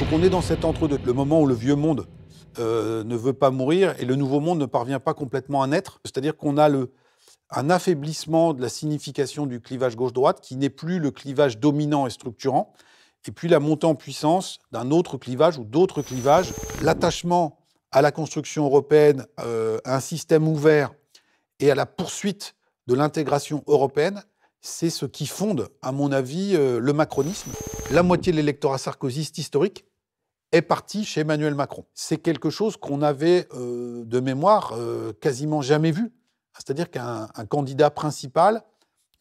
Donc on est dans cet entre-deux, le moment où le vieux monde euh, ne veut pas mourir et le nouveau monde ne parvient pas complètement à naître. C'est-à-dire qu'on a le, un affaiblissement de la signification du clivage gauche-droite qui n'est plus le clivage dominant et structurant, et puis la montée en puissance d'un autre clivage ou d'autres clivages, l'attachement à la construction européenne, à euh, un système ouvert et à la poursuite de l'intégration européenne, c'est ce qui fonde, à mon avis, euh, le macronisme. La moitié de l'électorat sarkozyste historique est parti chez Emmanuel Macron. C'est quelque chose qu'on avait euh, de mémoire euh, quasiment jamais vu. C'est-à-dire qu'un candidat principal,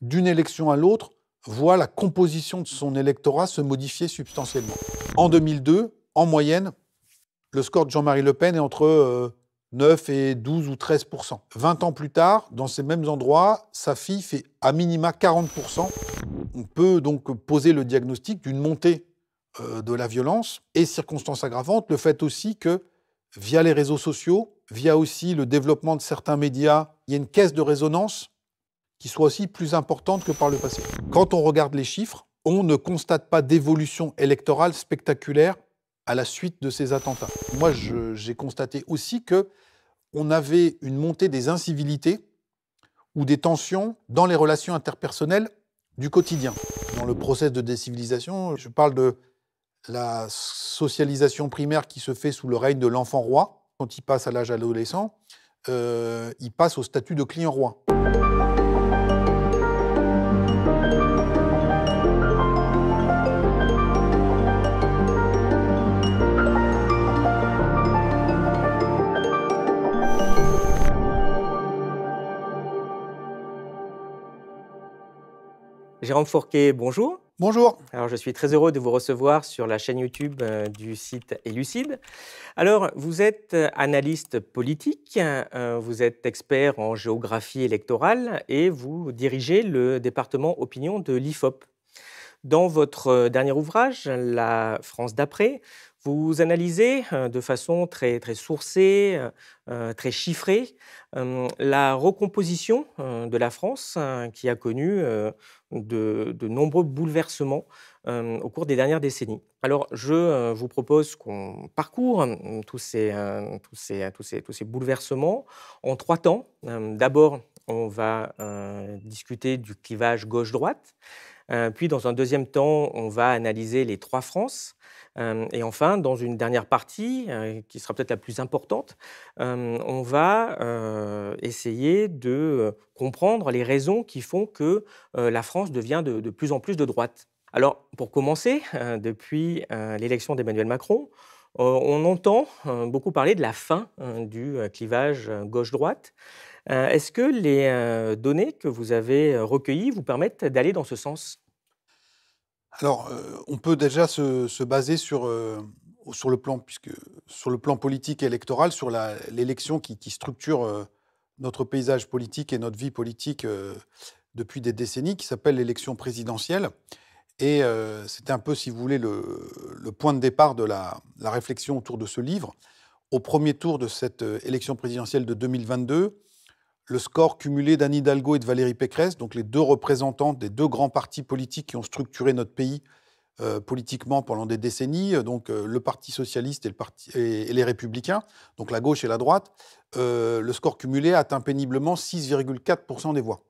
d'une élection à l'autre, voit la composition de son électorat se modifier substantiellement. En 2002, en moyenne, le score de Jean-Marie Le Pen est entre 9 euh, et 12 ou 13 20 ans plus tard, dans ces mêmes endroits, sa fille fait à minima 40 On peut donc poser le diagnostic d'une montée euh, de la violence et circonstances aggravantes, le fait aussi que via les réseaux sociaux, via aussi le développement de certains médias, il y a une caisse de résonance qui soit aussi plus importante que par le passé. Quand on regarde les chiffres, on ne constate pas d'évolution électorale spectaculaire à la suite de ces attentats. Moi, j'ai constaté aussi que on avait une montée des incivilités ou des tensions dans les relations interpersonnelles du quotidien. Dans le processus de décivilisation, je parle de la socialisation primaire qui se fait sous le règne de l'enfant roi, quand il passe à l'âge adolescent, euh, il passe au statut de client roi. Jérôme Forquet, bonjour. Bonjour. Alors, je suis très heureux de vous recevoir sur la chaîne YouTube euh, du site Elucide. Alors, vous êtes euh, analyste politique, euh, vous êtes expert en géographie électorale et vous dirigez le département opinion de l'IFOP. Dans votre dernier ouvrage, La France d'après, vous analysez euh, de façon très, très sourcée, euh, euh, très chiffrée, la recomposition de la France qui a connu de, nombreux bouleversements au cours des dernières décennies. Alors, je vous propose qu'on parcourt tous ces, tous, ces, tous, ces, tous ces bouleversements en trois temps. D'abord, on va discuter du clivage gauche-droite. puis, dans un deuxième temps, on va analyser les trois France, euh, et enfin, dans une dernière partie, euh, qui sera peut-être la plus importante, euh, on va essayer de comprendre les raisons qui font que la France devient de, plus en plus de droite. Alors, pour commencer, depuis l'élection d'Emmanuel Macron, on entend beaucoup parler de la fin du clivage gauche-droite. Est-ce que les données que vous avez recueillies vous permettent d'aller dans ce sens alors, euh, on peut déjà se, baser euh, sur, le plan, sur le plan politique et électoral, sur l'élection qui, structure euh, notre paysage politique et notre vie politique depuis des décennies, qui s'appelle l'élection présidentielle. Et c'était un peu, si vous voulez, le, point de départ de la, la, réflexion autour de ce livre. Au premier tour de cette élection présidentielle de 2022, le score cumulé d'Anne Hidalgo et de Valérie Pécresse, donc les deux représentantes des deux grands partis politiques qui ont structuré notre pays euh, politiquement pendant des décennies, euh, donc euh, le Parti socialiste et, le parti, et, les Républicains, donc la gauche et la droite, le score cumulé atteint péniblement 6,4% des voix.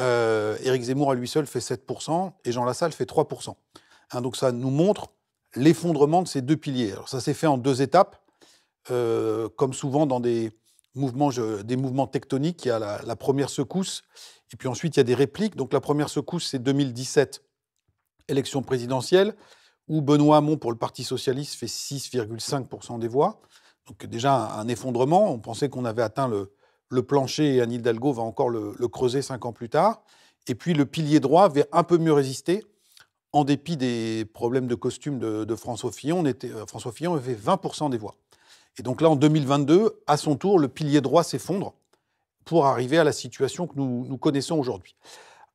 Éric Zemmour à lui seul fait 7% et Jean Lassalle fait 3%. Hein, donc ça nous montre l'effondrement de ces deux piliers. ça s'est fait en deux étapes, comme souvent dans des, des mouvements tectoniques. Il y a la, première secousse, et puis ensuite il y a des répliques. Donc la première secousse, c'est 2017, élection présidentielle, où Benoît Hamon, pour le Parti socialiste, fait 6,5% des voix. Donc déjà un, effondrement. On pensait qu'on avait atteint le, le, plancher, et Anne Hidalgo va encore le, creuser cinq ans plus tard. Et puis le pilier droit avait un peu mieux résisté. En dépit des problèmes de costume de, François Fillon, on était, euh, François Fillon avait 20% des voix. Et donc là, en 2022, à son tour, le pilier droit s'effondre pour arriver à la situation que nous, connaissons aujourd'hui.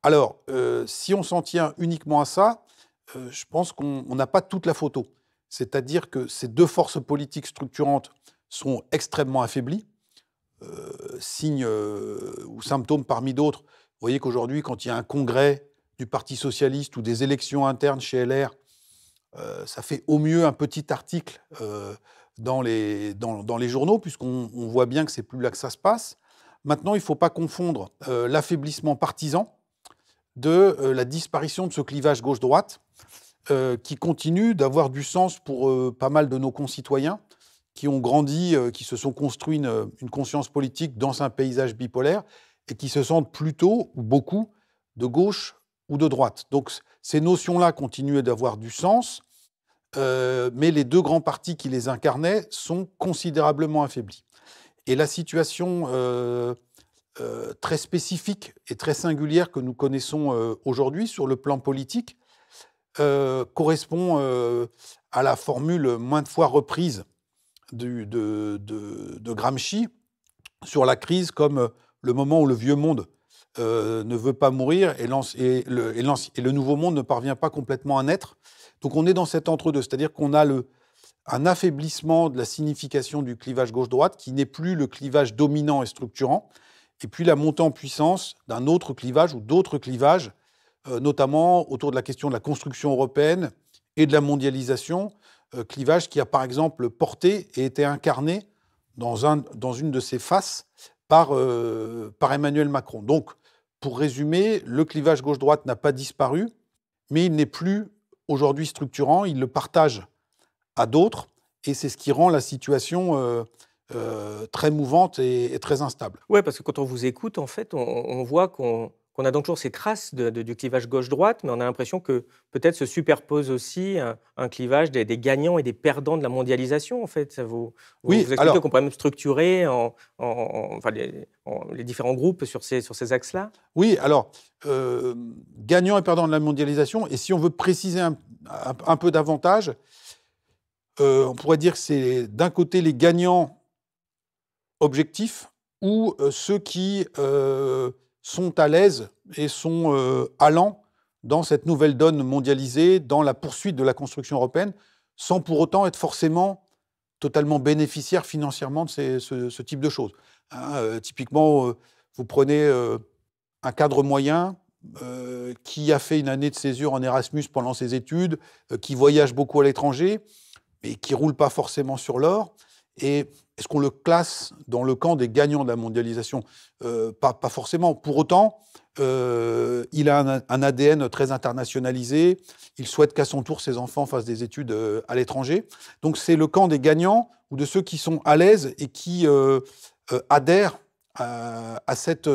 Alors, euh, si on s'en tient uniquement à ça, euh, je pense qu'on n'a pas toute la photo. C'est-à-dire que ces deux forces politiques structurantes sont extrêmement affaiblies. Euh, signe ou symptôme parmi d'autres, vous voyez qu'aujourd'hui, quand il y a un congrès du Parti socialiste ou des élections internes chez LR, ça fait au mieux un petit article dans les, dans, les journaux, puisqu'on voit bien que c'est plus là que ça se passe. Maintenant, il ne faut pas confondre euh, l'affaiblissement partisan de euh, la disparition de ce clivage gauche-droite, euh, qui continue d'avoir du sens pour pas mal de nos concitoyens qui ont grandi, qui se sont construits une, une, conscience politique dans un paysage bipolaire et qui se sentent plutôt ou beaucoup de gauche ou de droite. Donc ces notions-là continuent d'avoir du sens. Euh, mais les deux grands partis qui les incarnaient sont considérablement affaiblis. Et la situation euh, euh, très spécifique et très singulière que nous connaissons aujourd'hui sur le plan politique correspond à la formule moins de fois reprise de, Gramsci sur la crise comme le moment où le vieux monde ne veut pas mourir et, le, nouveau monde ne parvient pas complètement à naître. Donc on est dans cet entre-deux, c'est-à-dire qu'on a le, un affaiblissement de la signification du clivage gauche-droite qui n'est plus le clivage dominant et structurant, et puis la montée en puissance d'un autre clivage ou d'autres clivages, euh, notamment autour de la question de la construction européenne et de la mondialisation, euh, clivage qui a par exemple porté et été incarné dans, un, dans une de ses faces par, euh, par Emmanuel Macron. Donc, pour résumer, le clivage gauche-droite n'a pas disparu, mais il n'est plus aujourd'hui structurant, il le partage à d'autres, et c'est ce qui rend la situation euh, euh, très mouvante et, très instable. Oui, parce que quand on vous écoute, en fait, on voit qu'on qu'on a donc toujours ces traces du clivage gauche-droite, mais on a l'impression que peut-être se superpose aussi un, clivage des, gagnants et des perdants de la mondialisation, en fait. Ça vous, oui, expliquez qu'on pourrait même structurer en, les, différents groupes sur ces, sur ces axes-là Oui, alors, euh, gagnants et perdants de la mondialisation, et si on veut préciser un, peu davantage, euh, on pourrait dire que c'est d'un côté les gagnants objectifs ou euh, ceux qui sont à l'aise et sont euh, allants dans cette nouvelle donne mondialisée, dans la poursuite de la construction européenne, sans pour autant être forcément totalement bénéficiaires financièrement de ce, type de choses. Hein. Euh, typiquement, euh, vous prenez un cadre moyen qui a fait une année de césure en Erasmus pendant ses études, qui voyage beaucoup à l'étranger, mais qui roule pas forcément sur l'or. Et est-ce qu'on le classe dans le camp des gagnants de la mondialisation euh, pas, forcément. Pour autant, euh, il a un, ADN très internationalisé. Il souhaite qu'à son tour, ses enfants fassent des études euh, à l'étranger. Donc c'est le camp des gagnants ou de ceux qui sont à l'aise et qui adhèrent à, cette,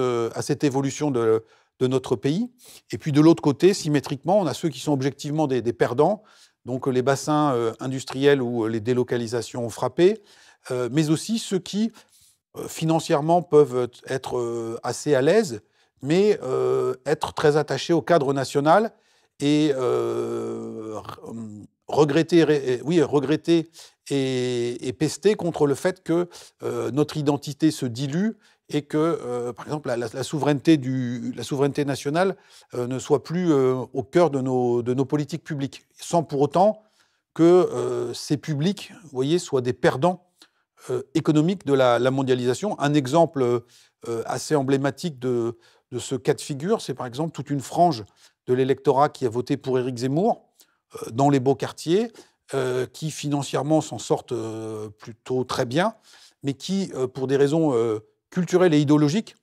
évolution de, notre pays. Et puis de l'autre côté, symétriquement, on a ceux qui sont objectivement des, des perdants, donc les bassins industriels où les délocalisations ont frappé. Euh, mais aussi ceux qui euh, financièrement peuvent être euh, assez à l'aise, mais être très attachés au cadre national et hum, regretter, et, oui, regretter et, pester contre le fait que notre identité se dilue et que, par exemple, la, souveraineté, du, la souveraineté nationale ne soit plus au cœur de nos, de nos politiques publiques, sans pour autant que ces publics, voyez, soient des perdants euh, économique de la, mondialisation. Un exemple euh, assez emblématique de, ce cas de figure, c'est par exemple toute une frange de l'électorat qui a voté pour Éric Zemmour euh, dans les beaux quartiers, qui financièrement s'en sortent plutôt très bien, mais qui, pour des raisons culturelles et idéologiques,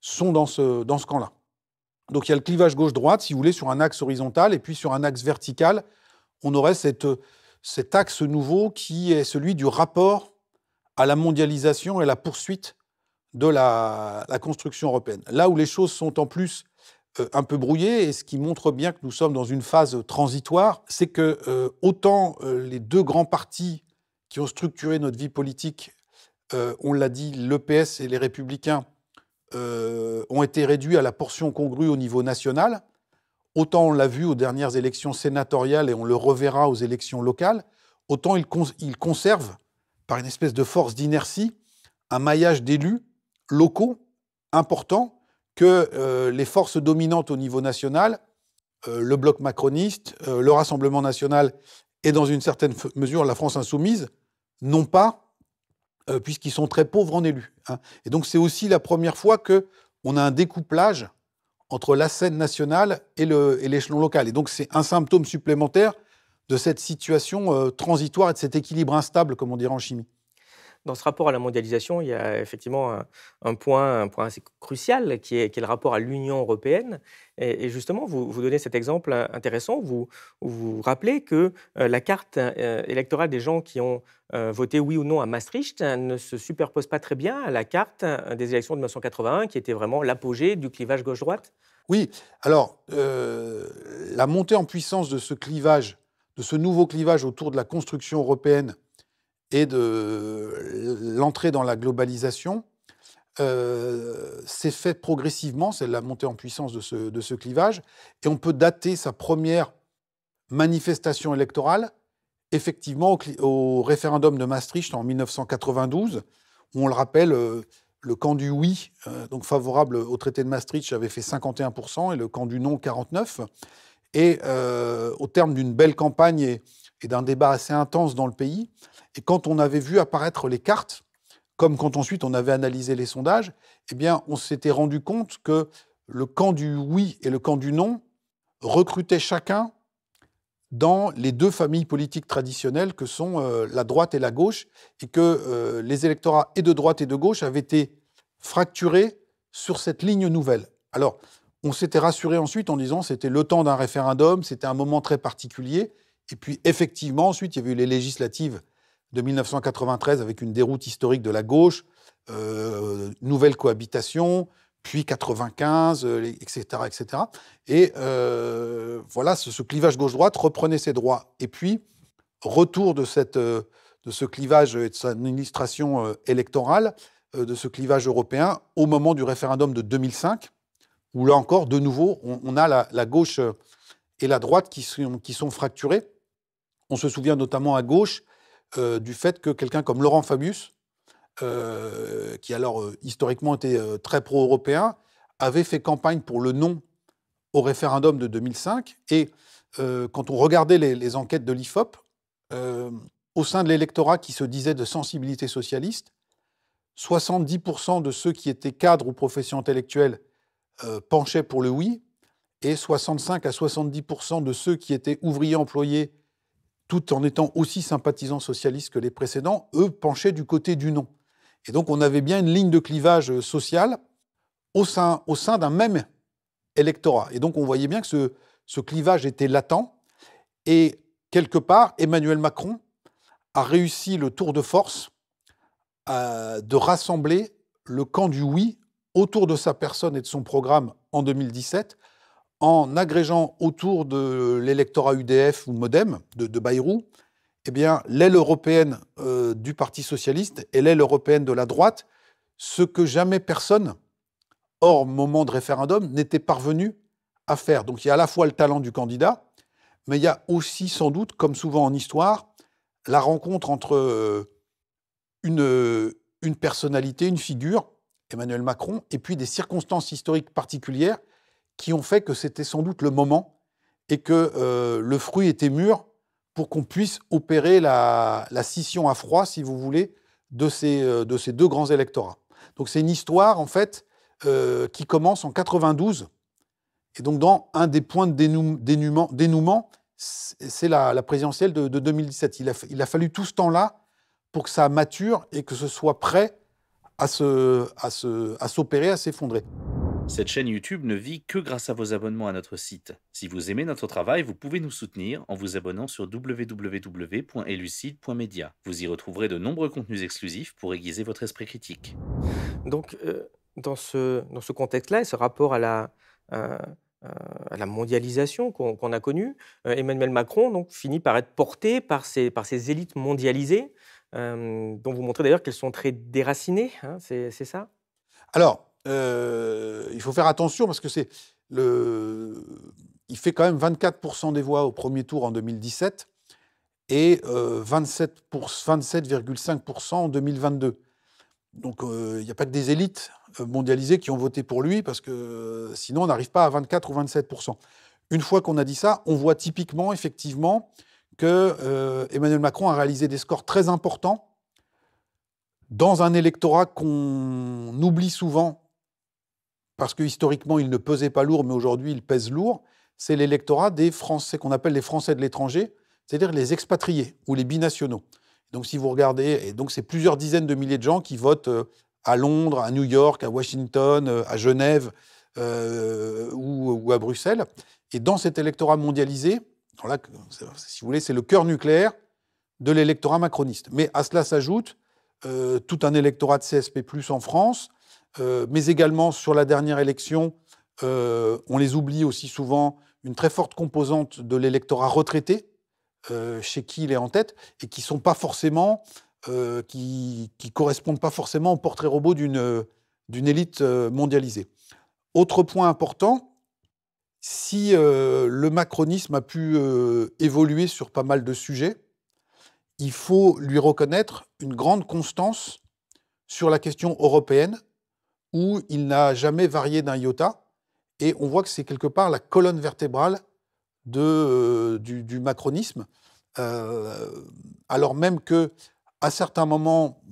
sont dans ce, dans ce camp-là. Donc il y a le clivage gauche-droite, si vous voulez, sur un axe horizontal, et puis sur un axe vertical, on aurait cette, cet axe nouveau qui est celui du rapport à la mondialisation et la poursuite de la, construction européenne. Là où les choses sont en plus euh, un peu brouillées, et ce qui montre bien que nous sommes dans une phase transitoire, c'est que euh, autant euh, les deux grands partis qui ont structuré notre vie politique, on l'a dit, l'EPS et les Républicains, ont été réduits à la portion congrue au niveau national, autant on l'a vu aux dernières élections sénatoriales et on le reverra aux élections locales, autant ils conservent par une espèce de force d'inertie, un maillage d'élus locaux importants que euh, les forces dominantes au niveau national, euh, le bloc macroniste, euh, le Rassemblement national et dans une certaine mesure la France insoumise, n'ont pas, puisqu'ils sont très pauvres en élus. Hein. Et donc c'est aussi la première fois que a un découplage entre la scène nationale et l'échelon local. Et donc c'est un symptôme supplémentaire de cette situation euh, transitoire et de cet équilibre instable, comme on dirait en chimie dans ce rapport à la mondialisation, il y a effectivement un, point, point, assez crucial qui est, le rapport à l'Union européenne. Et, justement, vous, donnez cet exemple intéressant, vous vous rappelez que euh, la carte euh, électorale des gens qui ont voté oui ou non à Maastricht ne se superpose pas très bien à la carte des élections de 1981, qui était vraiment l'apogée du clivage gauche-droite. Oui, alors la montée en puissance de ce clivage de ce nouveau clivage autour de la construction européenne et de l'entrée dans la globalisation euh, s'est fait progressivement, c'est la montée en puissance de ce, clivage, et on peut dater sa première manifestation électorale effectivement au, référendum de Maastricht en 1992, où on le rappelle, euh, le camp du oui, euh, donc favorable au traité de Maastricht, avait fait 51%, et le camp du non 49%. Et euh, au terme d'une belle campagne et, d'un débat assez intense dans le pays, et quand on avait vu apparaître les cartes, comme quand ensuite on avait analysé les sondages, eh bien, on s'était rendu compte que le camp du oui et le camp du non recrutaient chacun dans les deux familles politiques traditionnelles que sont euh, la droite et la gauche, et que euh, les électorats et de droite et de gauche avaient été fracturés sur cette ligne nouvelle. Alors, on s'était rassuré ensuite en disant c'était le temps d'un référendum, c'était un moment très particulier. Et puis effectivement, ensuite, il y avait eu les législatives de 1993 avec une déroute historique de la gauche, euh, nouvelle cohabitation, puis 95, etc., etc. Et euh, voilà, ce, clivage gauche-droite reprenait ses droits. Et puis, retour de, cette, euh, de ce clivage et de sa administration électorale, de ce clivage européen, au moment du référendum de 2005, où là encore, de nouveau, on, a la, gauche euh, et la droite qui sont, qui fracturées. On se souvient notamment à gauche euh, du fait que quelqu'un comme Laurent Fabius, euh, qui alors historiquement était très pro-européen, avait fait campagne pour le non au référendum de 2005. Et quand on regardait les, les enquêtes de l'IFOP, au sein de l'électorat qui se disait de sensibilité socialiste, 70% de ceux qui étaient cadres ou professions intellectuelles euh, penchait pour le oui, et 65 à 70 de ceux qui étaient ouvriers employés, tout en étant aussi sympathisants socialistes que les précédents, eux penchaient du côté du non. Et donc on avait bien une ligne de clivage euh, social au sein, au sein d'un même électorat. Et donc on voyait bien que ce, clivage était latent. Et quelque part, Emmanuel Macron a réussi le tour de force euh, de rassembler le camp du oui autour de sa personne et de son programme en 2017 en agrégeant autour de l'électorat UDF ou Modem de, Bayrou, eh bien, l'aile européenne euh, du Parti socialiste et l'aile européenne de la droite, ce que jamais personne, hors moment de référendum, n'était parvenu à faire. Donc il y a à la fois le talent du candidat, mais il y a aussi sans doute, comme souvent en histoire, la rencontre entre euh, une, une personnalité, une figure, Emmanuel Macron, et puis des circonstances historiques particulières qui ont fait que c'était sans doute le moment et que euh, le fruit était mûr pour qu'on puisse opérer la, scission à froid, si vous voulez, de ces, euh, de ces deux grands électorats. Donc c'est une histoire, en fait, euh, qui commence en 92. Et donc dans un des points de dénouement, c'est la, présidentielle de, 2017. Il il a fallu tout ce temps-là pour que ça mature et que ce soit prêt à s'opérer, à, se, à s'effondrer. Cette chaîne YouTube ne vit que grâce à vos abonnements à notre site. Si vous aimez notre travail, vous pouvez nous soutenir en vous abonnant sur www.elucide.media. Vous y retrouverez de nombreux contenus exclusifs pour aiguiser votre esprit critique. Donc, euh, dans ce, dans ce contexte-là et ce rapport à la, euh, euh, à la mondialisation qu'on a connue, Emmanuel Macron donc, finit par être porté par ces, par ces élites mondialisées euh, dont vous montrez d'ailleurs qu'elles sont très déracinées, hein, c'est ça Alors, euh, il faut faire attention parce que c'est le. Il fait quand même 24% des voix au premier tour en 2017 et 27,5% euh, en 2022. Donc il n'y a pas que des élites mondialisées qui ont voté pour lui, parce que sinon on n'arrive pas à 24 ou 27%. Une fois qu'on a dit ça, on voit typiquement, effectivement, que euh, Emmanuel Macron a réalisé des scores très importants dans un électorat qu'on oublie souvent, parce que historiquement il ne pesait pas lourd, mais aujourd'hui il pèse lourd, c'est l'électorat des Français, qu'on appelle les Français de l'étranger, c'est-à-dire les expatriés ou les binationaux. Donc si vous regardez, et donc c'est plusieurs dizaines de milliers de gens qui votent euh, à Londres, à New York, à Washington, euh, à Genève ou à Bruxelles. Et dans cet électorat mondialisé, si vous voulez, c'est le cœur nucléaire de l'électorat macroniste. Mais à cela s'ajoute euh, tout un électorat de CSP+, en France, euh, mais également sur la dernière élection, euh, on les oublie aussi souvent, une très forte composante de l'électorat retraité, chez qui il est en tête, et qui sont pas forcément, qui, correspondent pas forcément au portrait robot d'une élite mondialisée. Autre point important, si euh, le macronisme a pu euh, évoluer sur pas mal de sujets, il faut lui reconnaître une grande constance sur la question européenne, où il n'a jamais varié d'un iota, et on voit que c'est quelque part la colonne vertébrale euh, du, macronisme, alors même que à certains moments,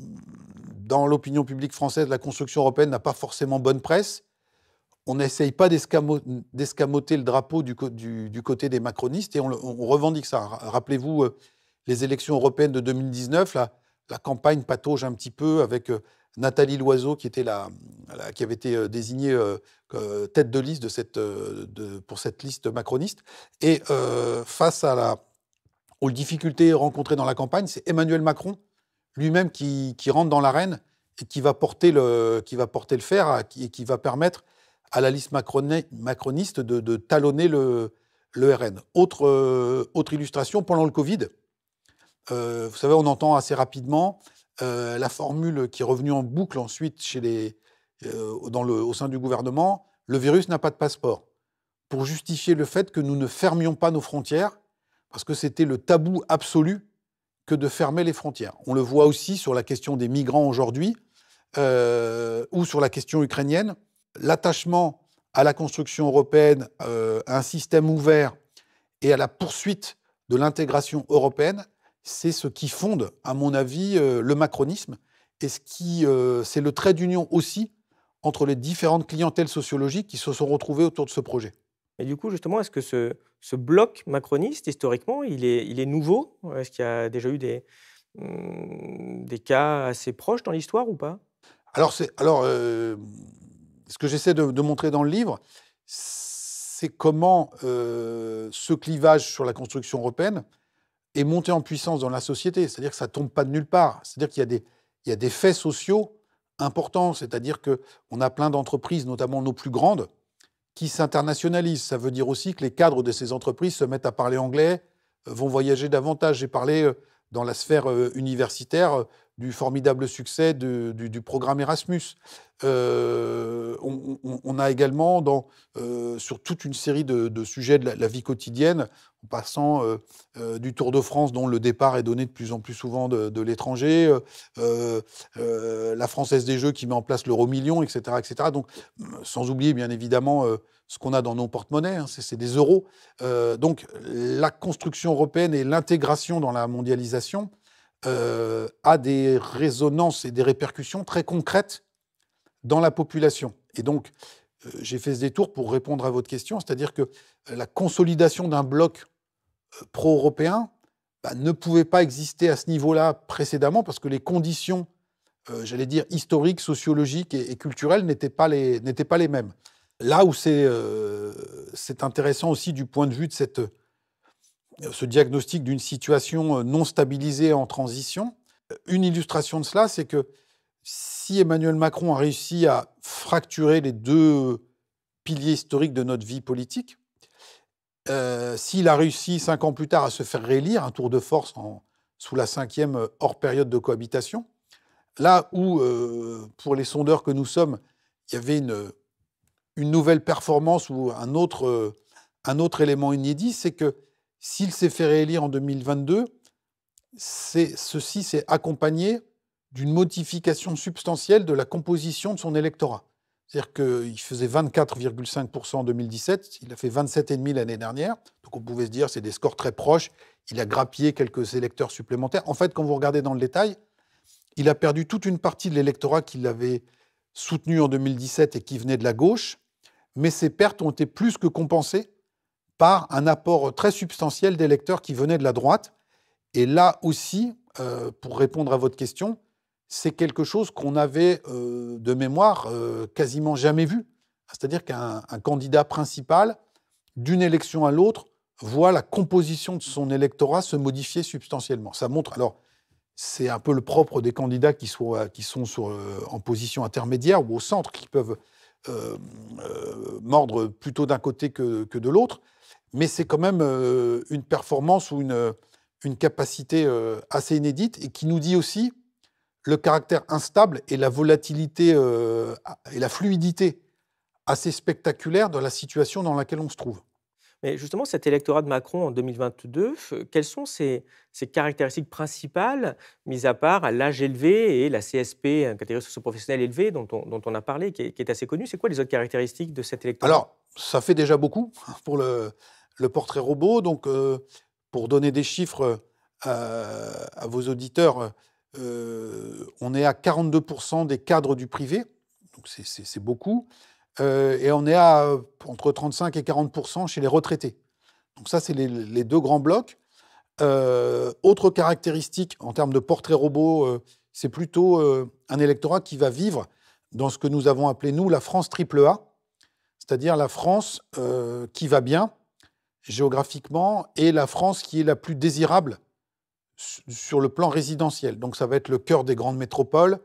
dans l'opinion publique française, la construction européenne n'a pas forcément bonne presse, on n'essaye pas d'escamoter le drapeau du, côté des macronistes et on, revendique ça. Rappelez-vous euh, les élections européennes de 2019, la, la campagne patauge un petit peu avec euh, Nathalie Loiseau qui, était qui avait été euh, désignée tête de liste de cette, pour cette liste macroniste. Et face à la, aux difficultés rencontrées dans la campagne, c'est Emmanuel Macron lui-même qui, rentre dans l'arène et qui va porter le, qui va porter le fer et qui va permettre à la liste macroniste de, talonner le, RN. Euh, autre, illustration, pendant le Covid, euh, vous savez, on entend assez rapidement euh, la formule qui est revenue en boucle ensuite chez les, dans le, au sein du gouvernement, le virus n'a pas de passeport, pour justifier le fait que nous ne fermions pas nos frontières, parce que c'était le tabou absolu que de fermer les frontières. On le voit aussi sur la question des migrants aujourd'hui, ou sur la question ukrainienne l'attachement à la construction européenne, à euh, un système ouvert et à la poursuite de l'intégration européenne, c'est ce qui fonde, à mon avis, euh, le macronisme et ce qui, euh, c'est le trait d'union aussi entre les différentes clientèles sociologiques qui se sont retrouvées autour de ce projet. Et du coup, justement, est-ce que ce, ce, bloc macroniste, historiquement, il est, il est nouveau Est-ce qu'il y a déjà eu des, hmm, des cas assez proches dans l'histoire ou pas Alors, alors ce que j'essaie de, montrer dans le livre, c'est comment euh, ce clivage sur la construction européenne est monté en puissance dans la société. C'est-à-dire que ça ne tombe pas de nulle part. C'est-à-dire qu'il y des, y a des faits sociaux importants. C'est-à-dire qu'on a plein d'entreprises, notamment nos plus grandes, qui s'internationalisent. Ça veut dire aussi que les cadres de ces entreprises se mettent à parler anglais, vont voyager davantage. et parler euh, dans la sphère euh, universitaire du formidable succès du, programme Erasmus. Euh, on, a également, dans, euh, sur toute une série de, sujets de la, vie quotidienne, en passant euh, du Tour de France, dont le départ est donné de plus en plus souvent de, l'étranger, la Française des Jeux qui met en place l'euro million, etc., etc. Donc, sans oublier, bien évidemment, ce qu'on a dans nos porte-monnaies, hein, c'est des euros. donc, la construction européenne et l'intégration dans la mondialisation, euh, a des résonances et des répercussions très concrètes dans la population. Et donc, euh, j'ai fait ce détour pour répondre à votre question, c'est-à-dire que euh, la consolidation d'un bloc pro-européen bah, ne pouvait pas exister à ce niveau-là précédemment parce que les conditions, j'allais dire, historiques, sociologiques et, culturelles n'étaient pas, les, mêmes. Là où c'est intéressant aussi du point de vue de cette ce diagnostic d'une situation euh, non stabilisée en transition. Euh, une illustration de cela, c'est que si Emmanuel Macron a réussi à fracturer les deux piliers historiques de notre vie politique, euh, s'il a réussi cinq ans plus tard à se faire réélire, un tour de force en, sous la cinquième hors période de cohabitation, là où, pour les sondeurs que nous sommes, il y avait une, une nouvelle performance ou un autre, un autre élément inédit, c'est que s'il s'est fait réélire en 2022, ceci s'est accompagné d'une modification substantielle de la composition de son électorat. C'est-à-dire qu'il faisait 24,5% en 2017, il a fait 27,5% l'année dernière. Donc on pouvait se dire, c'est des scores très proches. Il a grappillé quelques électeurs supplémentaires. En fait, quand vous regardez dans le détail, il a perdu toute une partie de l'électorat qu'il avait soutenu en 2017 et qui venait de la gauche. Mais ces pertes ont été plus que compensées par un apport très substantiel d'électeurs qui venaient de la droite. Et là aussi, euh, pour répondre à votre question, c'est quelque chose qu'on avait euh, de mémoire euh, quasiment jamais vu. C'est-à-dire qu'un candidat principal, d'une élection à l'autre, voit la composition de son électorat se modifier substantiellement. Ça montre, alors, c'est un peu le propre des candidats qui, soient, qui sont sur, en position intermédiaire ou au centre, qui peuvent mordre plutôt d'un côté que de l'autre mais c'est quand même euh, une performance ou une, une capacité euh, assez inédite et qui nous dit aussi le caractère instable et la volatilité euh, et la fluidité assez spectaculaire de la situation dans laquelle on se trouve. Mais justement, cet électorat de Macron en 2022, quelles sont ses, caractéristiques principales, mis à part l'âge élevé et la CSP, catégorie socio-professionnelle élevée, dont on, dont on, a parlé, qui est, qui est assez connue C'est quoi les autres caractéristiques de cet électorat Alors, ça fait déjà beaucoup pour le, le portrait robot. Donc, euh, pour donner des chiffres euh, à, vos auditeurs, euh, on est à 42% des cadres du privé, donc c'est beaucoup, et on est à entre 35 et 40% chez les retraités. Donc ça, c'est les, deux grands blocs. autre caractéristique en termes de portrait robot, c'est plutôt un électorat qui va vivre dans ce que nous avons appelé, nous, la France triple A, c'est-à-dire la France qui va bien, géographiquement et la France qui est la plus désirable sur le plan résidentiel. Donc ça va être le cœur des grandes métropoles,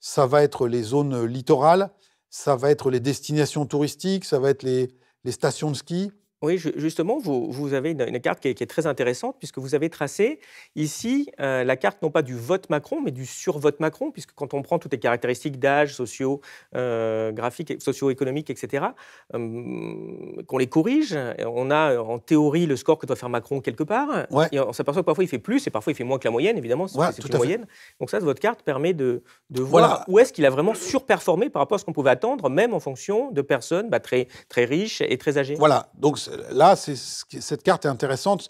ça va être les zones littorales, ça va être les destinations touristiques, ça va être les stations de ski. Oui, justement, vous, avez une, carte qui est, très intéressante, puisque vous avez tracé ici euh, la carte non pas du vote Macron, mais du survote Macron, puisque quand on prend toutes les caractéristiques d'âge, socio, euh, graphique, socio-économique, etc., hum, qu'on les corrige, on a euh, en théorie le score que doit faire Macron quelque part, on s'aperçoit que parfois il fait plus et parfois il fait moins que la moyenne, évidemment, c'est une moyenne. Donc ça, votre carte permet de, voir où est-ce qu'il a vraiment surperformé par rapport à ce qu'on pouvait attendre, même en fonction de personnes bah, très, très riches et très âgées. Voilà, donc là, cette carte est intéressante,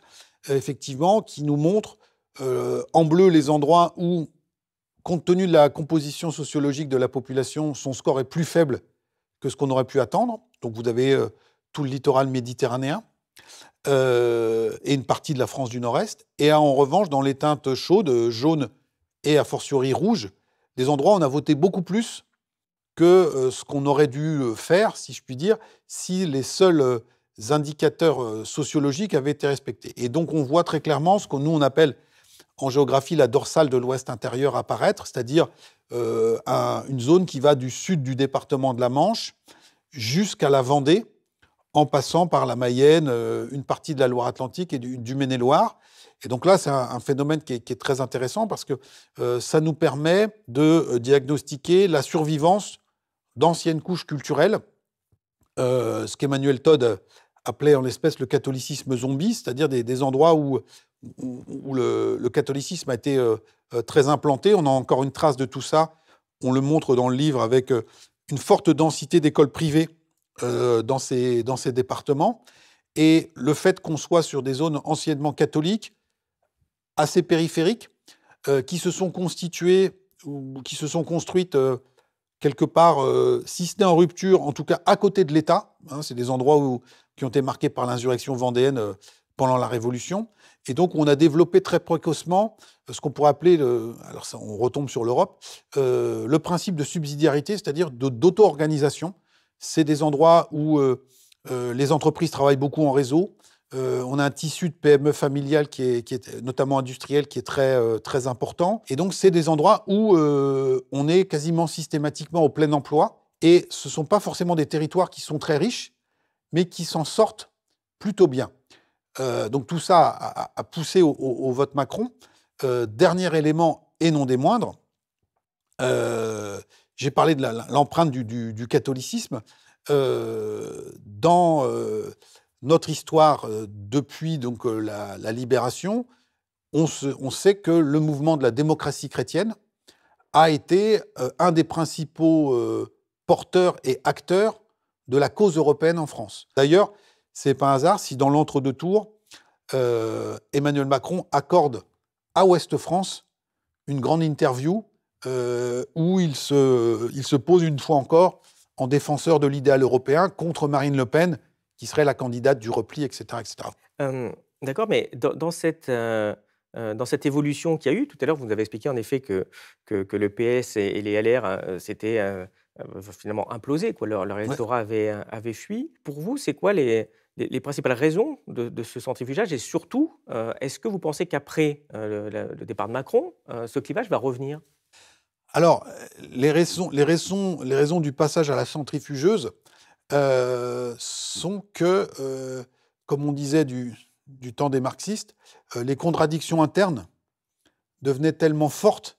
euh, effectivement, qui nous montre euh, en bleu les endroits où, compte tenu de la composition sociologique de la population, son score est plus faible que ce qu'on aurait pu attendre. Donc vous avez euh, tout le littoral méditerranéen et une partie de la France du Nord-Est. Et en revanche, dans les teintes chaudes, jaunes et a fortiori rouges, des endroits où on a voté beaucoup plus que ce qu'on aurait dû faire, si je puis dire, si les seuls indicateurs euh, sociologiques avaient été respectés. Et donc on voit très clairement ce que nous on appelle en géographie la dorsale de l'Ouest intérieur apparaître, c'est-à-dire euh, une zone qui va du sud du département de la Manche jusqu'à la Vendée, en passant par la Mayenne, euh, une partie de la Loire-Atlantique et du, Maine-et-Loire. Et donc là, c'est un, phénomène qui est, très intéressant parce que ça nous permet de diagnostiquer la survivance d'anciennes couches culturelles, ce qu'Emmanuel Todd appelé en espèce le catholicisme zombie, c'est-à-dire des, endroits où, où, le, catholicisme a été euh, euh, très implanté. On a encore une trace de tout ça. On le montre dans le livre avec euh, une forte densité d'écoles privées dans, ces, dans ces départements. Et le fait qu'on soit sur des zones anciennement catholiques, assez périphériques, qui se sont constituées ou qui se sont construites quelque part, si ce n'est en rupture, en tout cas à côté de l'État. Hein, c'est des endroits où qui ont été marqués par l'insurrection vendéenne euh, pendant la Révolution. Et donc, on a développé très précocement euh, ce qu'on pourrait appeler, le, alors ça, on retombe sur l'Europe, euh, le principe de subsidiarité, c'est-à-dire d'auto-organisation. C'est des endroits où les entreprises travaillent beaucoup en réseau. on a un tissu de PME familiale qui est, qui est notamment industriel qui est très, très important. Et donc, c'est des endroits où on est quasiment systématiquement au plein emploi. Et ce ne sont pas forcément des territoires qui sont très riches, mais qui s'en sortent plutôt bien. Euh, donc tout ça a, poussé au, vote Macron. Euh, dernier élément, et non des moindres, euh, j'ai parlé de l'empreinte du, catholicisme. dans notre histoire depuis donc, la, libération, on, on, sait que le mouvement de la démocratie chrétienne a été un des principaux porteurs et acteurs de la cause européenne en France. D'ailleurs, c'est pas un hasard si dans l'entre-deux tours, euh, Emmanuel Macron accorde à Ouest-France une grande interview euh, où il se, il se pose une fois encore en défenseur de l'idéal européen contre Marine Le Pen, qui serait la candidate du repli, etc. etc. Euh, d'accord, mais dans, cette dans cette évolution qu'il y a eu. Tout à l'heure, vous nous avez expliqué en effet que, que, le PS et les LR, c'était euh, bah, finalement implosé. Quoi. Leur, électorat avait, euh, avait, fui. Pour vous, c'est quoi les, les, principales raisons de, ce centrifugage Et surtout, euh, est-ce que vous pensez qu'après le, départ de Macron, ce clivage va revenir Alors, les raisons, les, raisons, les raisons du passage à la centrifugeuse sont que, comme on disait du, du temps des marxistes, les contradictions internes devenaient tellement fortes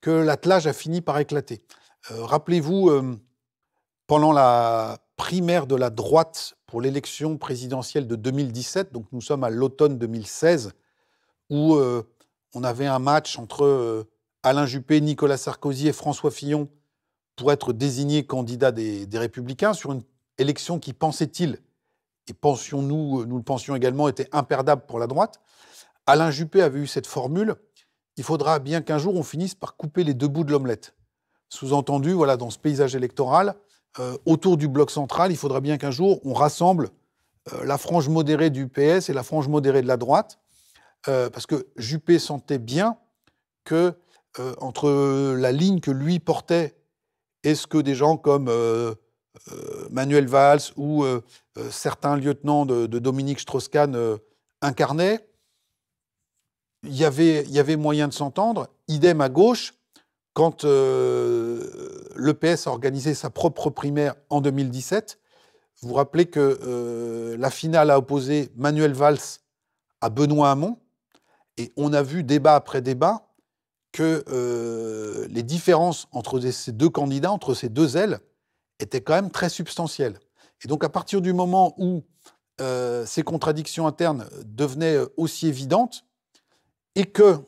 que l'attelage a fini par éclater. Euh, rappelez-vous, euh, pendant la primaire de la droite pour l'élection présidentielle de 2017, donc nous sommes à l'automne 2016, où euh, on avait un match entre Alain Juppé, Nicolas Sarkozy et François Fillon pour être désigné candidat des, des Républicains sur une élection qui, pensait-il, et pensions-nous, nous le pensions également, était imperdable pour la droite. Alain Juppé avait eu cette formule il faudra bien qu'un jour on finisse par couper les deux bouts de l'omelette. Sous-entendu, voilà, dans ce paysage électoral, euh, autour du bloc central, il faudra bien qu'un jour on rassemble euh, la frange modérée du PS et la frange modérée de la droite, euh, parce que Juppé sentait bien que entre la ligne que lui portait et ce que des gens comme Manuel Valls ou certains lieutenants de, Dominique Strauss-Kahn incarnaient, il y avait moyen de s'entendre. Idem à gauche, quand l'EPS a organisé sa propre primaire en 2017. Vous vous rappelez que euh, la finale a opposé Manuel Valls à Benoît Hamon. Et on a vu débat après débat que euh, les différences entre ces deux candidats, entre ces deux ailes, étaient quand même très substantielles. Et donc à partir du moment où euh, ces contradictions internes devenaient aussi évidentes et que,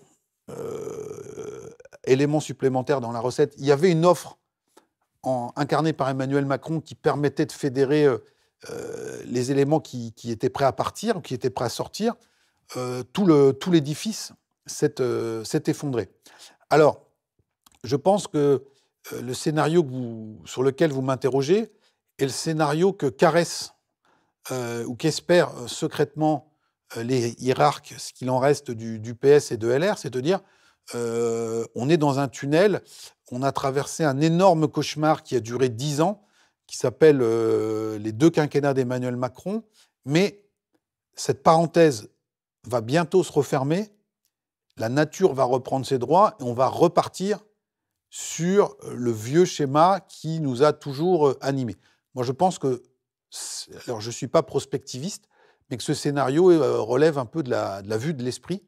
élément supplémentaire dans la recette, il y avait une offre incarné par Emmanuel Macron qui permettait de fédérer euh, euh, les éléments qui, étaient prêts à partir ou qui étaient prêts à sortir, euh, tout, tout l'édifice s'est, effondré. Alors, je pense que le scénario sur lequel vous m'interrogez est le scénario que caresse ou qu'espère secrètement les hiérarques, ce qu'il en reste du, du PS et de LR, c'est-à-dire euh, on est dans un tunnel, on a traversé un énorme cauchemar qui a duré dix ans, qui s'appelle euh, les deux quinquennats d'Emmanuel Macron, mais cette parenthèse va bientôt se refermer, la nature va reprendre ses droits et on va repartir sur le vieux schéma qui nous a toujours euh, animés. Moi, je pense que, alors je ne suis pas prospectiviste, mais que ce scénario relève un peu de la vue de l'esprit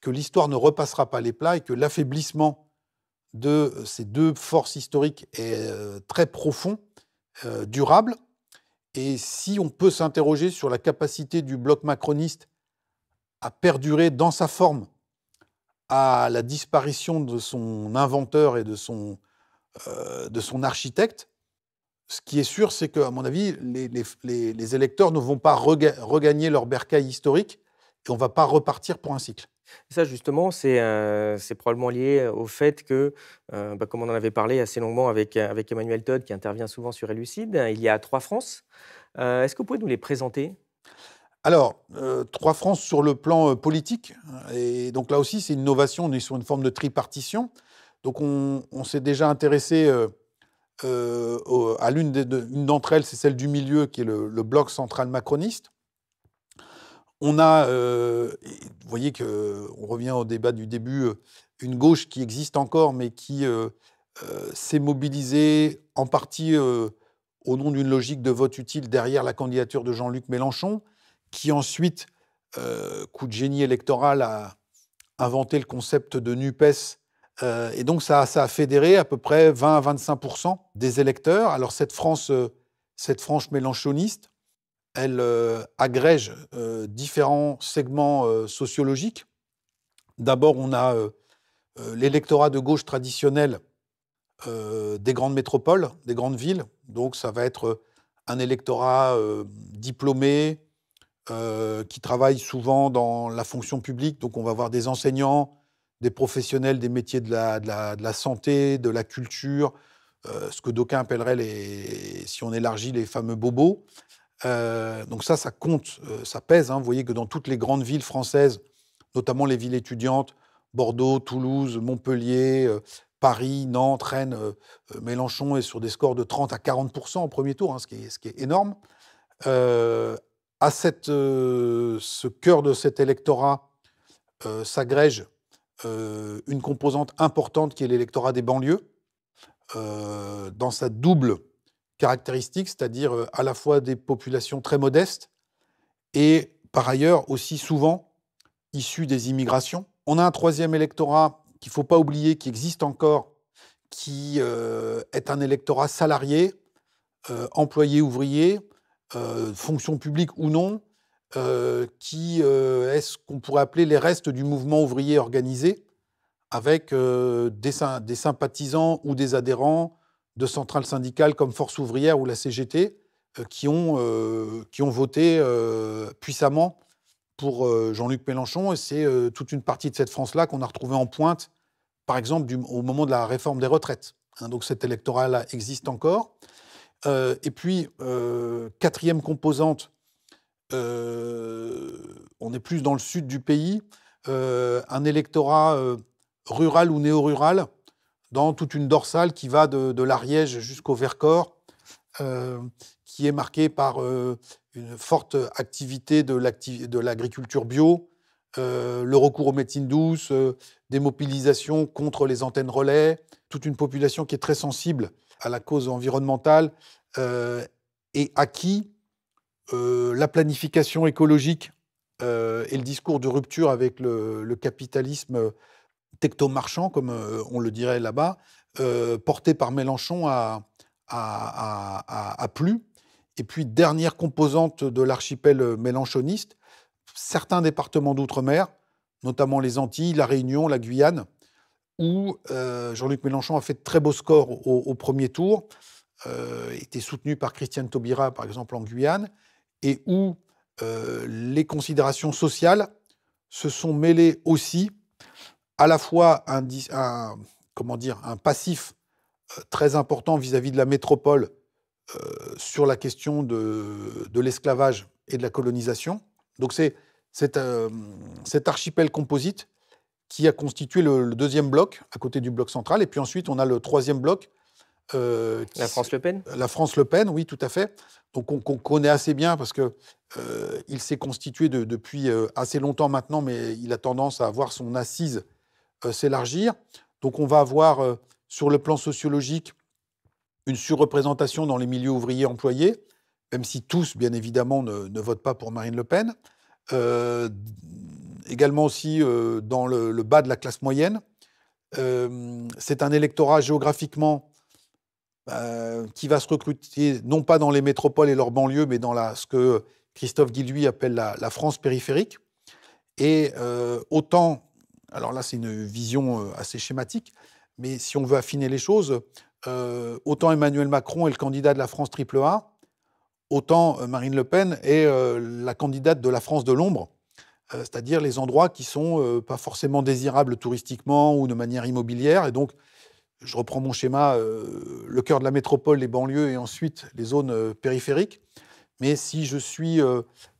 que l'histoire ne repassera pas les plats et que l'affaiblissement de ces deux forces historiques est euh, très profond, euh, durable. Et si on peut s'interroger sur la capacité du bloc macroniste à perdurer dans sa forme, à la disparition de son inventeur et de son, euh, de son architecte, ce qui est sûr, c'est qu'à mon avis, les, électeurs ne vont pas regagner leur bercail historique et on ne va pas repartir pour un cycle. Ça, justement, euh, c'est probablement lié au fait que, euh, bah, comme on en avait parlé assez longuement euh, avec, Emmanuel Todd, qui intervient souvent sur Elucide, il y a trois France. Est-ce que vous pouvez nous les présenter alors, trois France sur le plan politique. Hein, et donc là aussi, c'est une innovation. On est sur une forme de tripartition. Donc on, s'est déjà intéressé à l'une d'entre elles, c'est celle du milieu, qui est le bloc central macroniste. On a, euh, vous voyez que on revient au débat du début, euh, une gauche qui existe encore, mais qui euh, s'est mobilisée en partie au nom d'une logique de vote utile derrière la candidature de Jean-Luc Mélenchon, qui ensuite, coup de génie électoral, a inventé le concept de NUPES. et donc ça, a fédéré à peu près 20 à 25 des électeurs. Alors cette France, cette franche mélenchoniste, elle euh, agrège euh, différents segments euh, sociologiques. D'abord, on a l'électorat de gauche traditionnel des grandes métropoles, des grandes villes. Donc, ça va être un électorat diplômé qui travaille souvent dans la fonction publique. Donc, on va avoir des enseignants, des professionnels des métiers de la, santé, de la culture, ce que d'aucuns appelleraient, les, si on élargit, les fameux bobos. Euh, donc ça, ça compte, euh, ça pèse. Hein. Vous voyez que dans toutes les grandes villes françaises, notamment les villes étudiantes, Bordeaux, Toulouse, Montpellier, euh, Paris, Nantes, Rennes, Mélenchon est sur des scores de 30 à 40 au premier tour, hein, ce, qui est, ce, qui est, énorme. à ce cœur de cet électorat s'agrège une composante importante qui est l'électorat des banlieues, dans sa double caractéristiques, c'est-à-dire euh, à la fois des populations très modestes et par ailleurs aussi souvent issues des immigrations. On a un troisième électorat qu'il ne faut pas oublier, qui existe encore, qui euh, est un électorat salarié, euh, employé ouvrier, fonction publique ou non, qui est ce qu'on pourrait appeler les restes du mouvement ouvrier organisé, avec des sympathisants ou des adhérents de centrales syndicales comme Force ouvrière ou la CGT euh, qui ont, euh, qui ont voté euh, puissamment pour Jean-Luc Mélenchon. Et c'est toute une partie de cette France-là qu'on a retrouvée en pointe, par exemple, au moment de la réforme des retraites. Hein. donc cet électorat-là existe encore. et puis, quatrième composante, on est plus dans le sud du pays, un électorat rural ou néo-rural dans toute une dorsale qui va de, l'Ariège jusqu'au Vercors, euh, qui est marquée par euh, une forte activité de l'agriculture bio, euh, le recours aux médecines douces, des mobilisations contre les antennes relais, toute une population qui est très sensible à la cause environnementale et à qui la planification écologique et le discours de rupture avec le, le capitalisme tecto-marchand, comme euh, on le dirait là-bas, euh, porté par Mélenchon à, à, plus. Et puis, dernière composante de l'archipel euh, mélenchoniste, certains départements d'outre-mer, notamment les Antilles, la Réunion, la Guyane, où Jean-Luc Mélenchon a fait de très beaux scores au, premier tour, était soutenu par Christiane Taubira, par exemple, en Guyane, et où les considérations sociales se sont mêlées aussi à la fois un, comment dire, un passif euh, très important vis-à-vis de la métropole euh, sur la question de, l'esclavage et de la colonisation. Donc c'est euh, cet archipel composite qui a constitué le, deuxième bloc à côté du bloc central. Et puis ensuite, on a le troisième bloc. la France Le Pen La France Le Pen, oui, tout à fait. Donc on, connaît assez bien parce qu'il il s'est constitué depuis assez longtemps maintenant, mais il a tendance à avoir son assise euh, s'élargir. Donc on va avoir euh, sur le plan sociologique une surreprésentation dans les milieux ouvriers employés, même si tous, bien évidemment, ne, ne votent pas pour Marine Le Pen. Euh, également aussi dans le, bas de la classe moyenne. c'est un électorat géographiquement qui va se recruter non pas dans les métropoles et leurs banlieues, mais dans la, ce que Christophe Guilluy appelle la, la France périphérique. Et autant alors là, c'est une vision euh, assez schématique, mais si on veut affiner les choses, euh, autant Emmanuel Macron est le candidat de la France triple A, autant euh, Marine Le Pen est la candidate de la France de l'ombre, c'est-à-dire les endroits qui sont pas forcément désirables touristiquement ou de manière immobilière, et donc je reprends mon schéma, le cœur de la métropole, les banlieues et ensuite les zones périphériques. Mais si je suis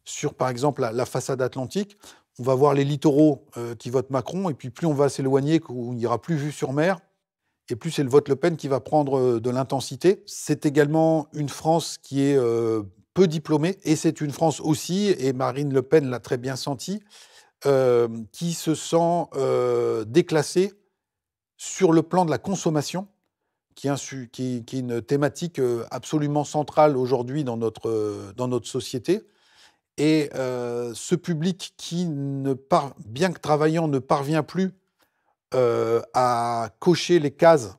sur, par exemple, la façade atlantique, on va voir les littoraux euh, qui votent Macron, et puis plus on va s'éloigner, qu'on n'ira plus vu sur mer, et plus c'est le vote Le Pen qui va prendre euh, de l'intensité. C'est également une France qui est euh, peu diplômée, et c'est une France aussi, et Marine Le Pen l'a très bien senti, qui se sent déclassée sur le plan de la consommation, qui est, qui est une thématique absolument centrale aujourd'hui dans notre, dans notre société. Et euh, ce public qui, bien que travaillant, ne parvient plus euh, à cocher les cases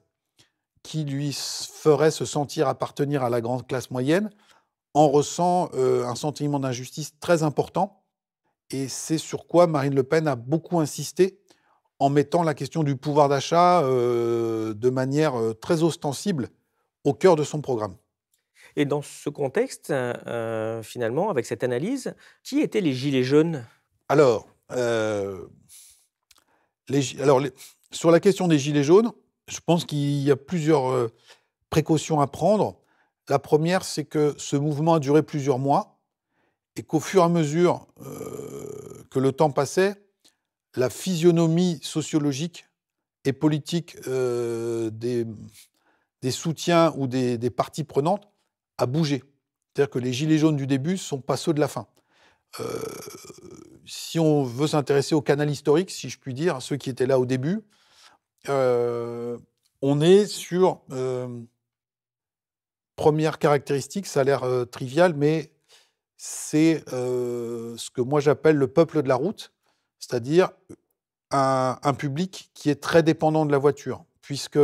qui lui feraient se sentir appartenir à la grande classe moyenne, en ressent euh, un sentiment d'injustice très important. Et c'est sur quoi Marine Le Pen a beaucoup insisté en mettant la question du pouvoir d'achat de manière très ostensible au cœur de son programme. Et dans ce contexte, euh, euh, finalement, avec cette analyse, qui étaient les Gilets jaunes Alors, euh, sur la question des Gilets jaunes, je pense qu'il y a plusieurs précautions à prendre. La première, c'est que ce mouvement a duré plusieurs mois et qu'au fur et à mesure que le temps passait, la physionomie sociologique et politique des, soutiens ou des parties prenantes à bouger. C'est-à-dire que les gilets jaunes du début ne sont pas ceux de la fin. Euh, si on veut s'intéresser au canal historique, si je puis dire, à ceux qui étaient là au début, euh, on est sur... Euh, première caractéristique, ça a l'air trivial, mais c'est ce que moi j'appelle le peuple de la route, c'est-à-dire un, public qui est très dépendant de la voiture, puisque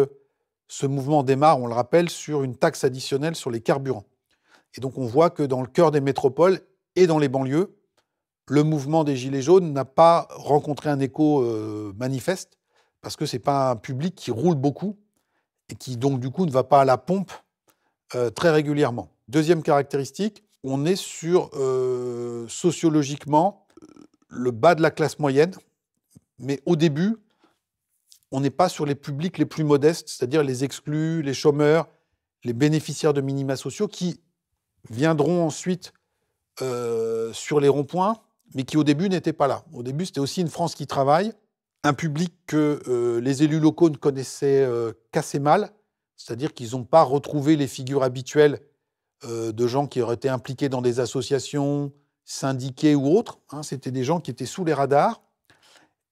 ce mouvement démarre, on le rappelle, sur une taxe additionnelle sur les carburants. Et donc on voit que dans le cœur des métropoles et dans les banlieues, le mouvement des Gilets jaunes n'a pas rencontré un écho euh, manifeste, parce que ce n'est pas un public qui roule beaucoup et qui donc du coup ne va pas à la pompe euh, très régulièrement. Deuxième caractéristique, on est sur euh, sociologiquement le bas de la classe moyenne, mais au début, on n'est pas sur les publics les plus modestes, c'est-à-dire les exclus, les chômeurs, les bénéficiaires de minima sociaux qui viendront ensuite euh, sur les ronds-points, mais qui au début n'étaient pas là. Au début, c'était aussi une France qui travaille, un public que euh, les élus locaux ne connaissaient euh, qu'assez mal, c'est-à-dire qu'ils n'ont pas retrouvé les figures habituelles de gens qui auraient été impliqués dans des associations, syndiqués ou autres. Hein. c'était des gens qui étaient sous les radars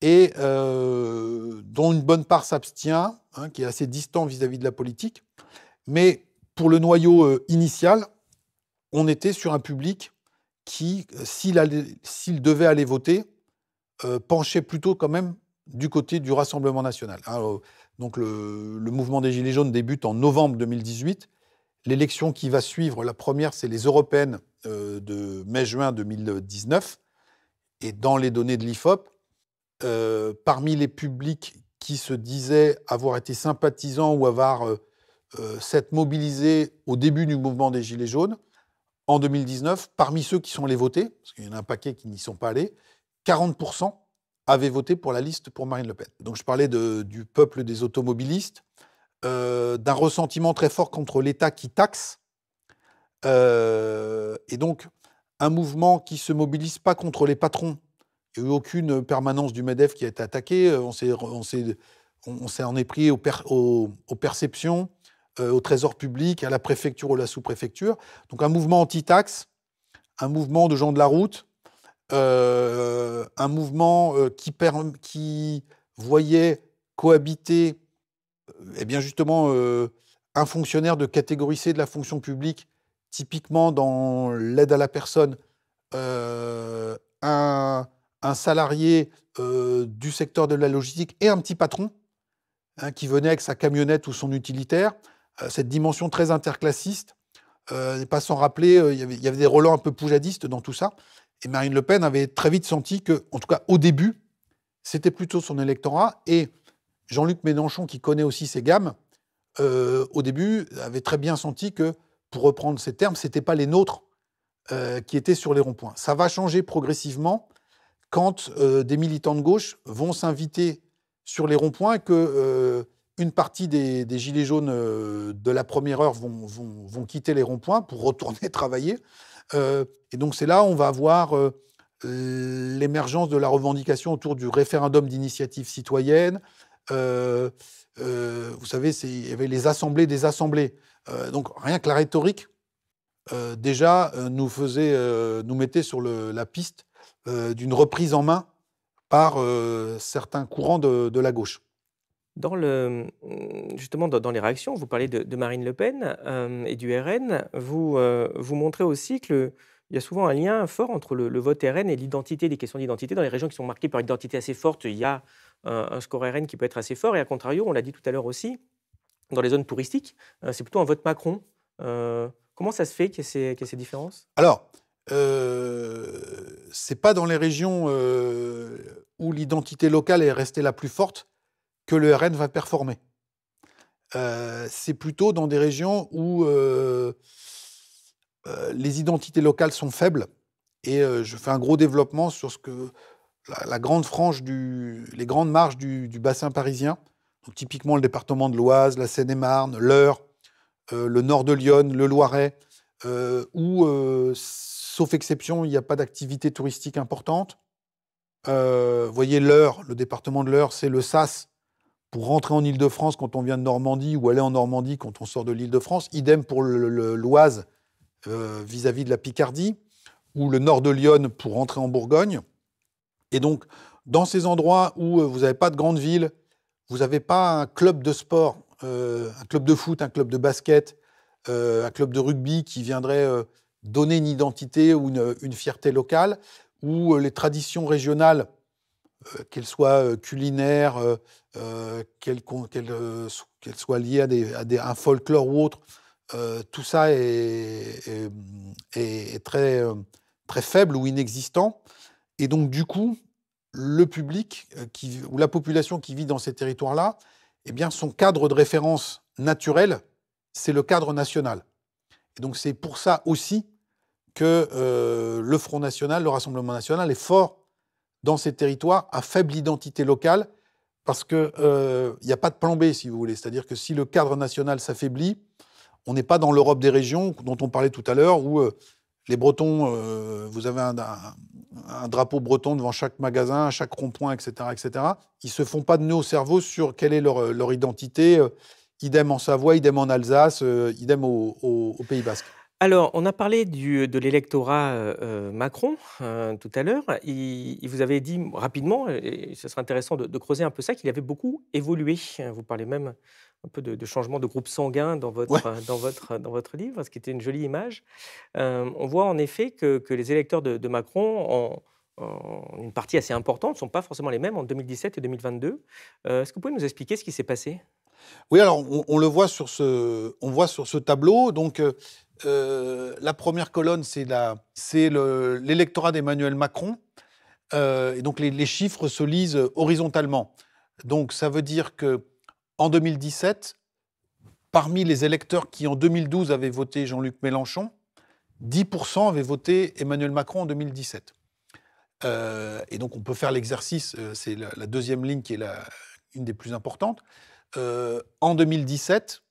et euh, dont une bonne part s'abstient, hein, qui est assez distant vis-à-vis de la politique. Mais pour le noyau euh, initial, on était sur un public qui, euh, s'il devait aller voter, penchait plutôt quand même du côté du Rassemblement national. Hein, donc le, le mouvement des Gilets jaunes débute en novembre 2018. L'élection qui va suivre, la première, c'est les européennes de mai-juin 2019. Et dans les données de l'IFOP, euh, parmi les publics qui se disaient avoir été sympathisants ou avoir euh, euh s'être mobilisés au début du mouvement des Gilets jaunes, en 2019, parmi ceux qui sont allés voter, parce qu'il y en a un paquet qui n'y sont pas allés, 40% avaient voté pour la liste pour Marine Le Pen. Donc je parlais du peuple des automobilistes, euh, d'un ressentiment très fort contre l'État qui taxe. et donc, un mouvement qui se mobilise pas contre les patrons, il n'y a eu aucune permanence du MEDEF qui a été attaquée. Euh, on s'est, en est pris aux, aux, perceptions, euh, au trésor public, à la préfecture ou à la sous-préfecture. Donc un mouvement anti-taxe, un mouvement de gens de la route, euh, un mouvement qui, voyait cohabiter, eh bien justement, un fonctionnaire de catégorie C de la fonction publique, typiquement dans l'aide à la personne, un un salarié euh, du secteur de la logistique et un petit patron hein, qui venait avec sa camionnette ou son utilitaire. Euh, cette dimension très interclassiste euh, n'est pas sans rappeler, il y, avait, des relents un peu poujadistes dans tout ça. Et Marine Le Pen avait très vite senti que, en tout cas au début, c'était plutôt son électorat. Et Jean-Luc Mélenchon, qui connaît aussi ces gammes, au début avait très bien senti que, pour reprendre ces termes, ce n'était pas les nôtres qui étaient sur les ronds-points. Ça va changer progressivement quand euh, des militants de gauche vont s'inviter sur les ronds-points, que euh, une partie des, gilets jaunes euh, de la première heure vont, quitter les ronds-points pour retourner travailler. et donc c'est là on va avoir l'émergence de la revendication autour du référendum d'initiative citoyenne. vous savez, il y avait les assemblées des assemblées. donc rien que la rhétorique, déjà, nous, faisait, nous mettait sur la piste euh, d'une reprise en main par euh, certains courants de, la gauche. Dans le, justement, dans, les réactions, vous parlez de, Marine Le Pen euh, et du RN. Vous, vous montrez aussi que il y a souvent un lien fort entre le, vote RN et l'identité, les questions d'identité. Dans les régions qui sont marquées par une identité assez forte, il y a un, score RN qui peut être assez fort. Et à contrario, on l'a dit tout à l'heure aussi, dans les zones touristiques, c'est plutôt un vote Macron. comment ça se fait qu'il y, ait ces différences Alors, euh, c'est pas dans les régions euh, où l'identité locale est restée la plus forte que le RN va performer. Euh, c'est plutôt dans des régions où les identités locales sont faibles. Et je fais un gros développement sur ce que la, grande frange du, les grandes marges du, bassin parisien, typiquement le département de l'Oise, la Seine-et-Marne, l'Eure, le nord de Lyon, le Loiret, où sauf exception, il n'y a pas d'activité touristique importante. Euh, voyez l'heure, le département de l'heure, c'est le SAS pour rentrer en Île-de-France quand on vient de Normandie ou aller en Normandie quand on sort de l'Île-de-France. Idem pour l'Oise euh, vis-à-vis de la Picardie ou le nord de Lyon pour rentrer en Bourgogne. Et donc, dans ces endroits où euh, vous n'avez pas de grande ville, vous n'avez pas un club de sport, euh, un club de foot, un club de basket, un club de rugby qui viendrait donner une identité ou une, fierté locale, ou euh, les traditions régionales, euh, qu'elles soient euh, culinaires, qu'elles, soient liées à, des, un folklore ou autre, tout ça est, est, très, très faible ou inexistant. Et donc, du coup, le public qui, ou la population qui vit dans ces territoires-là, eh bien, son cadre de référence naturel, c'est le cadre national. Et donc, c'est pour ça aussi que euh, le Front National, le Rassemblement National est fort dans ces territoires à faible identité locale parce qu'il euh, n'y a pas de plan B, si vous voulez. C'est-à-dire que si le cadre national s'affaiblit, on n'est pas dans l'Europe des régions dont on parlait tout à l'heure, où euh, les Bretons, vous avez un, drapeau breton devant chaque magasin, à chaque rond-point, etc., etc. Ils se font pas de nœuds au cerveau sur quelle est leur, identité. idem en Savoie, idem en Alsace, idem au, au Pays Basque. Alors, on a parlé de l'électorat, euh, euh, Macron, hein, tout à l'heure. Il vous avait dit rapidement et ce serait intéressant de creuser un peu ça, qu'il avait beaucoup évolué. Vous parlez même un peu de changement de groupe sanguin dans votre, euh, dans votre, dans votre livre, ce qui était une jolie image. on voit en effet que les électeurs de Macron en une partie assez importante ne sont pas forcément les mêmes en 2017 et 2022. est-ce que vous pouvez nous expliquer ce qui s'est passé? Oui, alors on le voit sur ce on voit sur ce tableau donc, euh, la première colonne, c'est l'électorat d'Emmanuel Macron. Euh, et donc les, chiffres se lisent horizontalement. Donc ça veut dire que en 2017, parmi les électeurs qui en 2012 avaient voté Jean-Luc Mélenchon, 10% avaient voté Emmanuel Macron en 2017. Euh, et donc on peut faire l'exercice, c'est la, deuxième ligne qui est la, une des plus importantes. en 2017,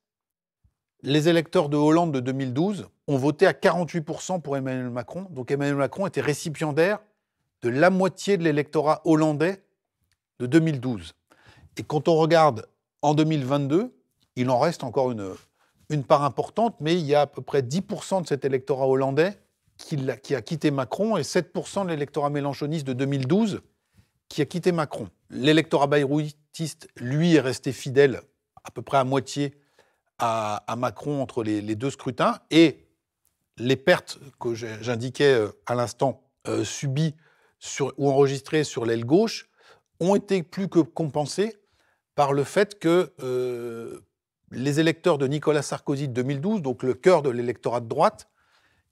les électeurs de Hollande de 2012 ont voté à 48% pour Emmanuel Macron. Donc Emmanuel Macron était récipiendaire de la moitié de l'électorat hollandais de 2012. Et quand on regarde en 2022, il en reste encore une, une part importante, mais il y a à peu près 10% de cet électorat hollandais qui, a, quitté Macron et 7% de l'électorat mélanchoniste de 2012 qui a quitté Macron. L'électorat bayrouitiste lui, est resté fidèle à peu près à moitié à, Macron entre les, deux scrutins et les pertes que j'indiquais euh, à l'instant euh, subies ou enregistrées sur l'aile gauche ont été plus que compensées par le fait que euh, les électeurs de Nicolas Sarkozy de 2012, donc le cœur de l'électorat de droite,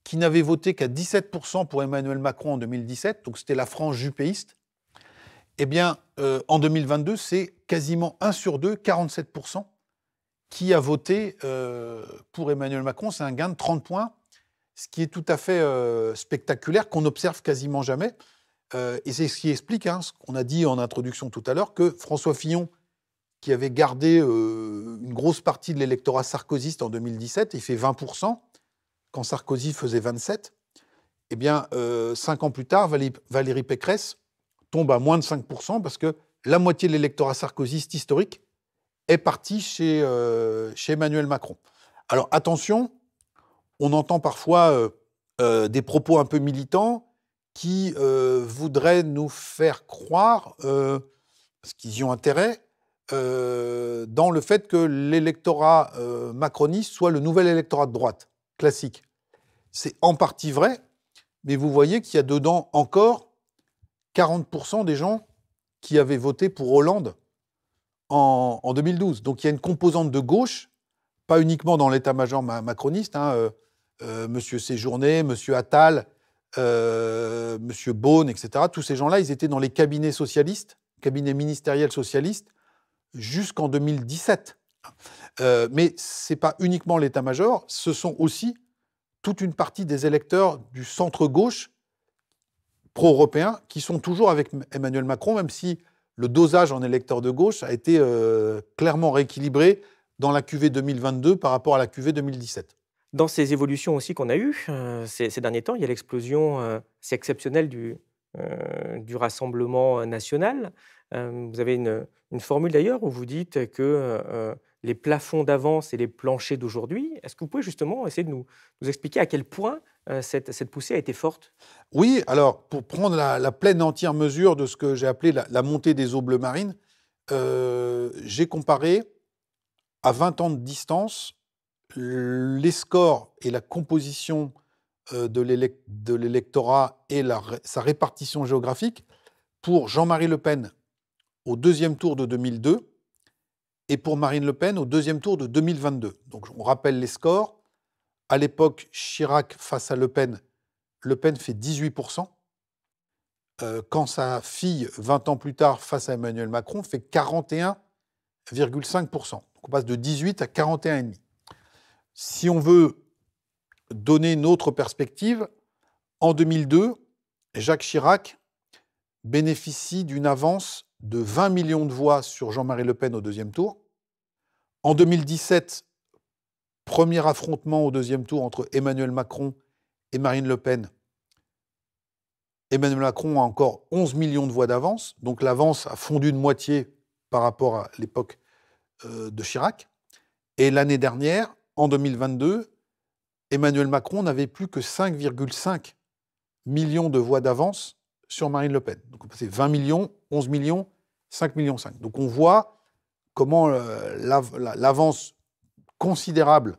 qui n'avait voté qu'à 17% pour Emmanuel Macron en 2017, donc c'était la France jupéiste, eh bien, en 2022, c'est quasiment 1 sur 2, 47%, qui a voté euh, pour Emmanuel Macron. C'est un gain de 30 points, ce qui est tout à fait euh, spectaculaire, qu'on observe quasiment jamais. Euh, et c'est ce qui explique hein, ce qu'on a dit en introduction tout à l'heure, que François Fillon, qui avait gardé une grosse partie de l'électorat sarkozyste en 2017, il fait 20%, quand Sarkozy faisait 27%, eh bien, cinq ans plus tard, Valérie Pécresse tombe à moins de 5%, parce que la moitié de l'électorat sarkozyste historique est parti chez, euh, chez Emmanuel Macron. Alors attention, on entend parfois euh, euh, des propos un peu militants qui voudraient nous faire croire, parce qu'ils y ont intérêt, dans le fait que l'électorat macroniste soit le nouvel électorat de droite, classique. C'est en partie vrai, mais vous voyez qu'il y a dedans encore 40% des gens qui avaient voté pour Hollande en, 2012. Donc il y a une composante de gauche, pas uniquement dans l'état-major macroniste, M. Hein, euh, euh, Monsieur Séjourné, Monsieur Attal, M. Euh, Monsieur Beaune, etc. Tous ces gens-là, ils étaient dans les cabinets socialistes, cabinets ministériels socialistes, jusqu'en 2017. mais ce n'est pas uniquement l'état-major, ce sont aussi toute une partie des électeurs du centre-gauche pro-européen qui sont toujours avec Emmanuel Macron, même si le dosage en électeurs de gauche a été euh, clairement rééquilibré dans la QV 2022 par rapport à la QV 2017. Dans ces évolutions aussi qu'on a eues euh, ces, derniers temps, il y a l'explosion, euh, c'est exceptionnel, du, du Rassemblement national. vous avez une, une formule d'ailleurs où vous dites que les plafonds d'avance et les planchers d'aujourd'hui. Est-ce que vous pouvez justement essayer de nous, nous expliquer à quel point euh, cette, cette, poussée a été forte Oui, alors pour prendre la, la, pleine entière mesure de ce que j'ai appelé la, montée des eaux bleues marines, euh, j'ai comparé à 20 ans de distance les scores et la composition euh, de l'électorat et sa répartition géographique pour Jean-Marie Le Pen au deuxième tour de 2002 et pour Marine Le Pen au deuxième tour de 2022. Donc on rappelle les scores. À l'époque, Chirac face à Le Pen, Le Pen fait 18%. Euh, quand sa fille, 20 ans plus tard, face à Emmanuel Macron, fait 41,5%. Donc on passe de 18 à 41,5. Si on veut donner une autre perspective, en 2002, Jacques Chirac bénéficie d'une avance de 20 millions de voix sur Jean-Marie Le Pen au deuxième tour. En 2017, premier affrontement au deuxième tour entre Emmanuel Macron et Marine Le Pen. Emmanuel Macron a encore 11 millions de voix d'avance, donc l'avance a fondu de moitié par rapport à l'époque euh, de Chirac. Et l'année dernière, en 2022, Emmanuel Macron n'avait plus que 5,5 millions de voix d'avance sur Marine Le Pen. Donc on passait 20 millions, 11 millions, 5 millions 5. Donc on voit comment euh, l'avance considérable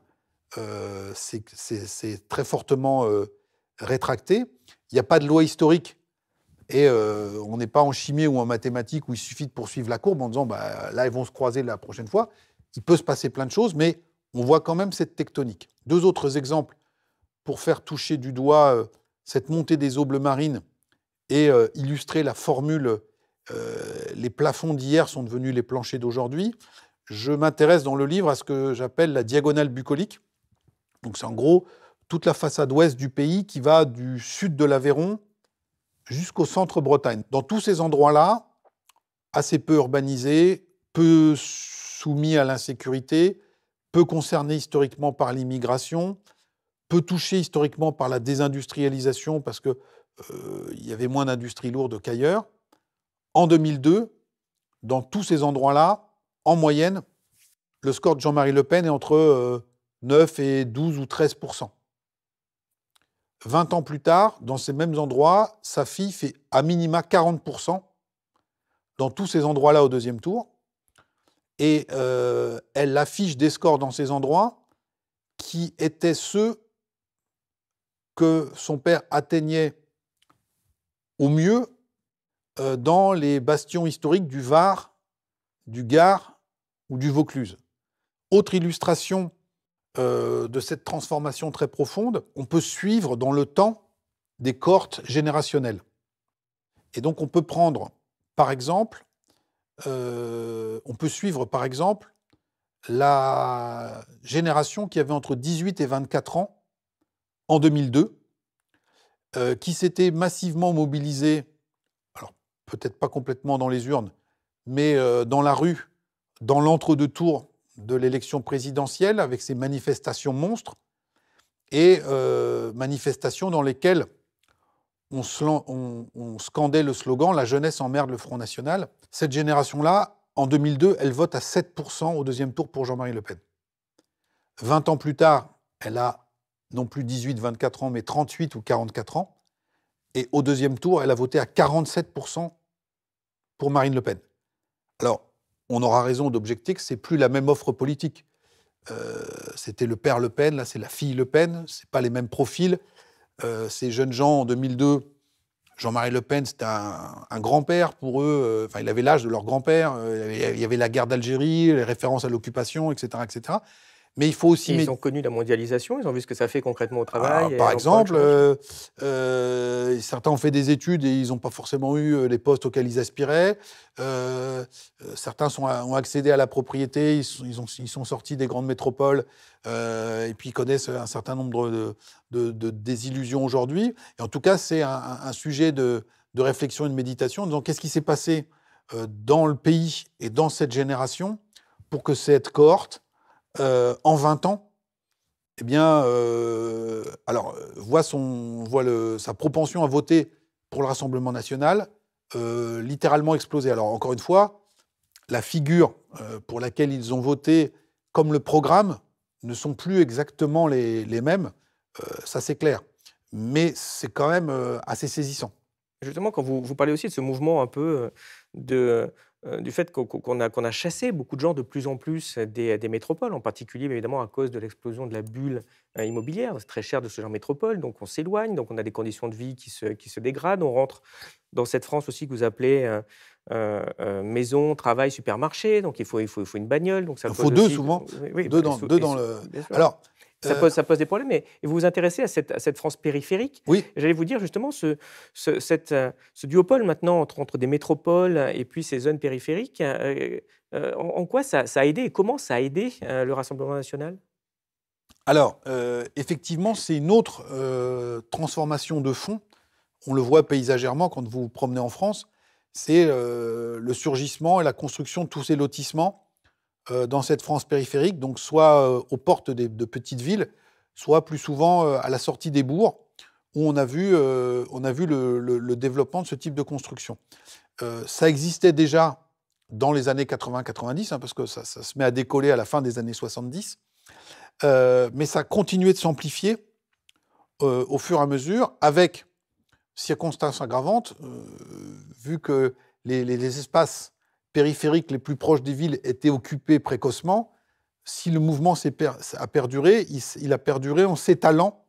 euh, c'est très fortement euh, rétractée. Il n'y a pas de loi historique et euh, on n'est pas en chimie ou en mathématiques où il suffit de poursuivre la courbe en disant bah, là, ils vont se croiser la prochaine fois. Il peut se passer plein de choses, mais on voit quand même cette tectonique. Deux autres exemples pour faire toucher du doigt cette montée des aubles marines et euh, illustrer la formule euh, Les plafonds d'hier sont devenus les planchers d'aujourd'hui, je m'intéresse dans le livre à ce que j'appelle la diagonale bucolique. Donc c'est en gros toute la façade ouest du pays qui va du sud de l'Aveyron jusqu'au centre Bretagne. Dans tous ces endroits-là, assez peu urbanisés, peu soumis à l'insécurité, peu concernés historiquement par l'immigration, peu touchés historiquement par la désindustrialisation, parce que euh, il y avait moins d'industrie lourde qu'ailleurs. En 2002, dans tous ces endroits-là, en moyenne, le score de Jean-Marie Le Pen est entre 9 euh, et 12 ou 13 20 ans plus tard, dans ces mêmes endroits, sa fille fait à minima 40% dans tous ces endroits-là au deuxième tour. Et euh, elle affiche des scores dans ces endroits qui étaient ceux que son père atteignait au mieux euh, dans les bastions historiques du Var, du Gard ou du Vaucluse. Autre illustration euh, de cette transformation très profonde, on peut suivre dans le temps des cohortes générationnelles. Et donc on peut prendre, par exemple, euh, on peut suivre par exemple la génération qui avait entre 18 et 24 ans en 2002 euh, qui s'était massivement mobilisée, alors peut-être pas complètement dans les urnes, mais euh, dans la rue, dans l'entre-deux-tours de l'élection présidentielle, avec ces manifestations monstres, et euh, manifestations dans lesquelles on, scandait le slogan La jeunesse emmerde le Front National. Cette génération-là, en 2002, elle vote à 7% au deuxième tour pour Jean-Marie Le Pen. 20 ans plus tard, elle a non plus 18-24 ans, mais 38 ou 44 ans. Et au deuxième tour, elle a voté à 47% pour Marine Le Pen. Alors, on aura raison d'objecter que c'est plus la même offre politique. Euh, c'était le père Le Pen, là c'est la fille Le Pen, c'est pas les mêmes profils. Euh, ces jeunes gens en 2002, Jean-Marie Le Pen, c'était un, grand-père pour eux. Euh, enfin, il avait l'âge de leur grand-père. il y avait la guerre d'Algérie, les références à l'occupation, etc., etc. Mais il faut aussi. Ils ont connu la mondialisation, ils ont vu ce que ça fait concrètement au travail. Ah, par exemple, euh, euh, certains ont fait des études et ils n'ont pas forcément eu euh, les postes auxquels ils aspiraient. certains sont, ont accédé à la propriété, ils sont, ont, ils sont sortis des grandes métropoles et puis ils connaissent un certain nombre de, désillusions aujourd'hui. Et en tout cas, c'est un, sujet de, de, réflexion et de méditation Donc, qu'est-ce qui s'est passé dans le pays et dans cette génération pour que cette cohorte euh, en 20 ans, eh bien, euh, alors, euh, voit, son, voit le, sa propension à voter pour le Rassemblement national littéralement exploser. Alors, encore une fois, la figure pour laquelle ils ont voté, comme le programme, ne sont plus exactement les, les mêmes, ça c'est clair. Mais c'est quand même assez saisissant. Justement, quand vous, vous, parlez aussi de ce mouvement un peu de euh, du fait qu'on a, chassé beaucoup de gens de plus en plus des, métropoles, en particulier évidemment à cause de l'explosion de la bulle euh, immobilière. C'est très cher de ce genre de métropole, donc on s'éloigne, donc on a des conditions de vie qui se, dégradent. On rentre dans cette France aussi que vous appelez euh, maison, travail, supermarché, donc il faut, une bagnole. Donc ça il faut deux souvent. deux, dans, deux dans, le. Alors. Euh, ça pose, des problèmes. mais vous vous intéressez à cette, France périphérique. Oui. J'allais vous dire justement ce, cette, euh, ce duopole maintenant entre, des métropoles et puis ces zones périphériques. Euh, en, quoi ça, a aidé et comment ça a aidé le Rassemblement national Alors, effectivement, c'est une autre transformation de fond. On le voit paysagèrement quand vous vous promenez en France. C'est le surgissement et la construction de tous ces lotissements euh, dans cette France périphérique, donc soit euh, aux portes de petites villes, soit plus souvent euh, à la sortie des bourgs, où on a vu, on a vu le, développement de ce type de construction. ça existait déjà dans les années 80-90, hein, parce que ça, se met à décoller à la fin des années 70. mais ça continuait de s'amplifier au fur et à mesure, avec circonstances aggravantes, vu que les espaces périphériques les plus proches des villes étaient occupés précocement, si le mouvement a perduré, il, a perduré en s'étalant,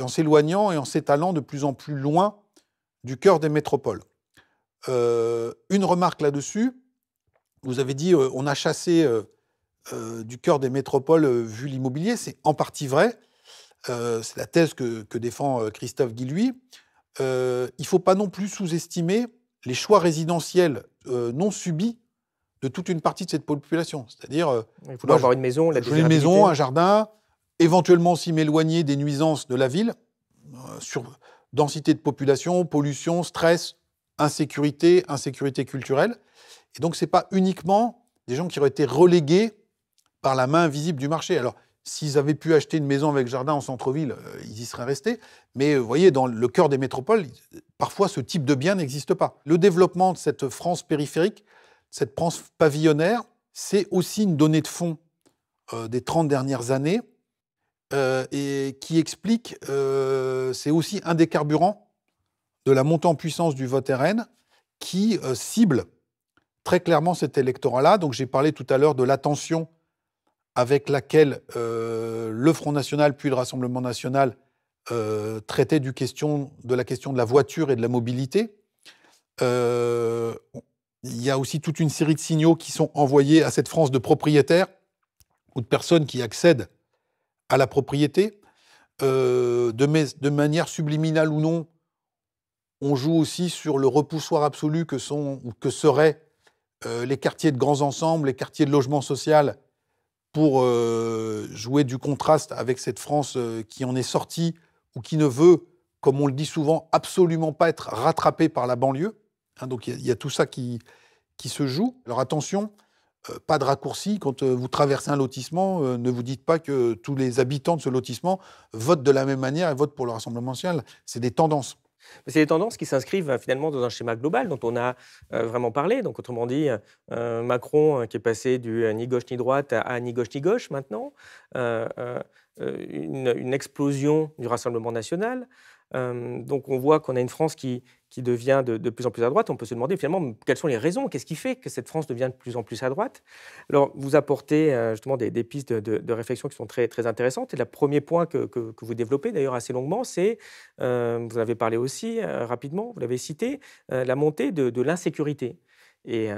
en s'éloignant et en s'étalant de plus en plus loin du cœur des métropoles. Euh, une remarque là-dessus, vous avez dit euh, on a chassé euh, du cœur des métropoles vu l'immobilier, c'est en partie vrai, c'est la thèse que, défend Christophe Guillouis, il ne faut pas non plus sous-estimer les choix résidentiels euh, non subi de toute une partie de cette population. C'est-à-dire. Euh, Il faut avoir une maison, la maison, un jardin, éventuellement s'y m'éloigner des nuisances de la ville, euh, sur densité de population, pollution, stress, insécurité, insécurité culturelle. Et donc, ce n'est pas uniquement des gens qui auraient été relégués par la main invisible du marché. Alors, S'ils avaient pu acheter une maison avec jardin en centre-ville, euh, ils y seraient restés. Mais euh, vous voyez, dans le cœur des métropoles, parfois ce type de bien n'existe pas. Le développement de cette France périphérique, cette France pavillonnaire, c'est aussi une donnée de fond euh, des 30 dernières années et qui explique, c'est aussi un des carburants de la montée en puissance du vote RN qui cible très clairement cet électorat-là. Donc j'ai parlé tout à l'heure de l'attention avec laquelle euh, le Front National puis le Rassemblement National euh, traitaient de la question de la voiture et de la mobilité. Euh, il y a aussi toute une série de signaux qui sont envoyés à cette France de propriétaires ou de personnes qui accèdent à la propriété. De, manière subliminale ou non, on joue aussi sur le repoussoir absolu que, sont, que seraient les quartiers de grands ensembles, les quartiers de logement social pour euh, jouer du contraste avec cette France euh, qui en est sortie ou qui ne veut, comme on le dit souvent, absolument pas être rattrapée par la banlieue. Hein, donc il y, a tout ça qui, qui se joue. Alors attention, euh, pas de raccourci. Quand vous traversez un lotissement, ne vous dites pas que tous les habitants de ce lotissement votent de la même manière et votent pour le Rassemblement national. C'est des tendances. C'est des tendances qui s'inscrivent euh, finalement dans un schéma global dont on a euh, vraiment parlé. Donc, autrement dit, euh, Macron qui est passé du ni gauche ni droite à ni gauche ni gauche maintenant, une explosion du Rassemblement national. donc, on voit qu'on a une France qui qui devient de, plus en plus à droite, on peut se demander finalement quelles sont les raisons, qu'est-ce qui fait que cette France devient de plus en plus à droite. Alors, vous apportez euh, justement des, pistes de, réflexion qui sont très, très intéressantes. Et le premier point que, que, vous développez d'ailleurs assez longuement, c'est, euh, vous avez parlé aussi euh, rapidement, vous l'avez cité, la montée de, l'insécurité. Et,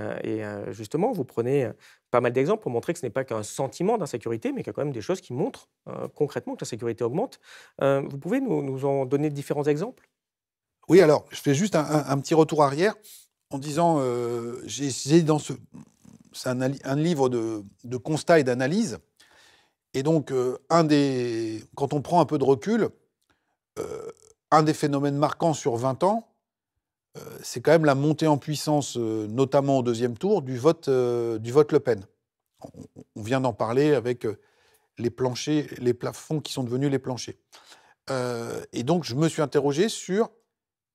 justement, vous prenez pas mal d'exemples pour montrer que ce n'est pas qu'un sentiment d'insécurité, mais qu'il y a quand même des choses qui montrent concrètement que la sécurité augmente. vous pouvez nous en donner différents exemples oui, alors, je fais juste un, petit retour arrière en disant, euh, j'ai dans ce... C'est un, livre de, de constat et d'analyse. Et donc, euh, un des, quand on prend un peu de recul, euh, un des phénomènes marquants sur 20 ans, c'est quand même la montée en puissance, notamment au deuxième tour, du vote, du vote Le Pen. On, on vient d'en parler avec les planchers, les plafonds qui sont devenus les planchers. et donc, je me suis interrogé sur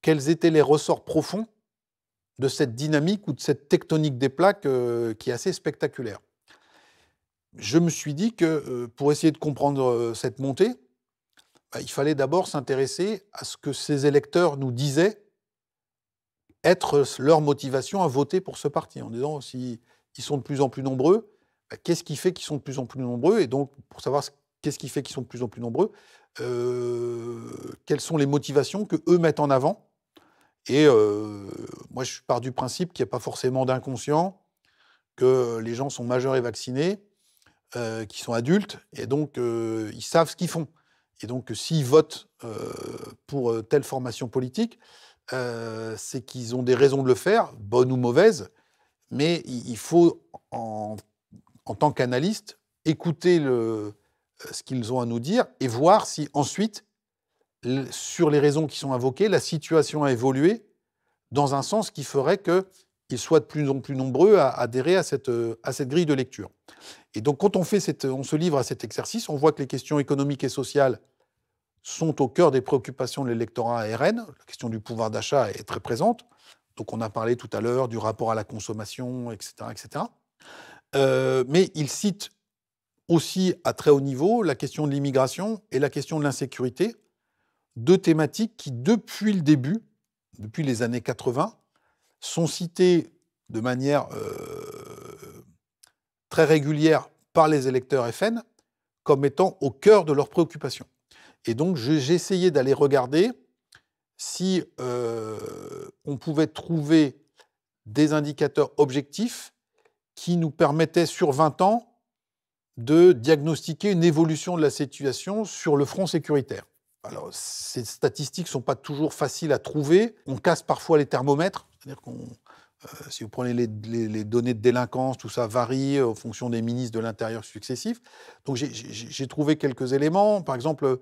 quels étaient les ressorts profonds de cette dynamique ou de cette tectonique des plaques euh, qui est assez spectaculaire. Je me suis dit que euh, pour essayer de comprendre euh, cette montée, bah, il fallait d'abord s'intéresser à ce que ces électeurs nous disaient être leur motivation à voter pour ce parti, en disant s'ils ils sont de plus en plus nombreux, bah, qu'est-ce qui fait qu'ils sont de plus en plus nombreux, et donc pour savoir qu'est-ce qui fait qu'ils sont de plus en plus nombreux, quelles sont les motivations que eux mettent en avant et euh, moi, je pars du principe qu'il n'y a pas forcément d'inconscient, que les gens sont majeurs et vaccinés, euh, qui sont adultes, et donc euh, ils savent ce qu'ils font. Et donc, s'ils votent euh, pour telle formation politique, c'est qu'ils ont des raisons de le faire, bonnes ou mauvaises, mais il faut, en, tant qu'analyste, écouter ce qu'ils ont à nous dire et voir si ensuite sur les raisons qui sont invoquées, la situation a évolué dans un sens qui ferait qu'ils soient de plus en plus nombreux à adhérer à cette, à cette grille de lecture. Et donc, quand on, fait cette, on se livre à cet exercice, on voit que les questions économiques et sociales sont au cœur des préoccupations de l'électorat ARN. La question du pouvoir d'achat est très présente. Donc, on a parlé tout à l'heure du rapport à la consommation, etc. etc. Euh, mais il cite aussi à très haut niveau la question de l'immigration et la question de l'insécurité deux thématiques qui, depuis le début, depuis les années 80, sont citées de manière euh, très régulière par les électeurs FN comme étant au cœur de leurs préoccupations. Et donc j'ai essayé d'aller regarder si euh, on pouvait trouver des indicateurs objectifs qui nous permettaient sur 20 ans de diagnostiquer une évolution de la situation sur le front sécuritaire. Alors, ces statistiques ne sont pas toujours faciles à trouver. On casse parfois les thermomètres. C'est-à-dire que euh, si vous prenez les, données de délinquance, tout ça varie euh, en fonction des ministres de l'Intérieur successifs. Donc j'ai trouvé quelques éléments. Par exemple,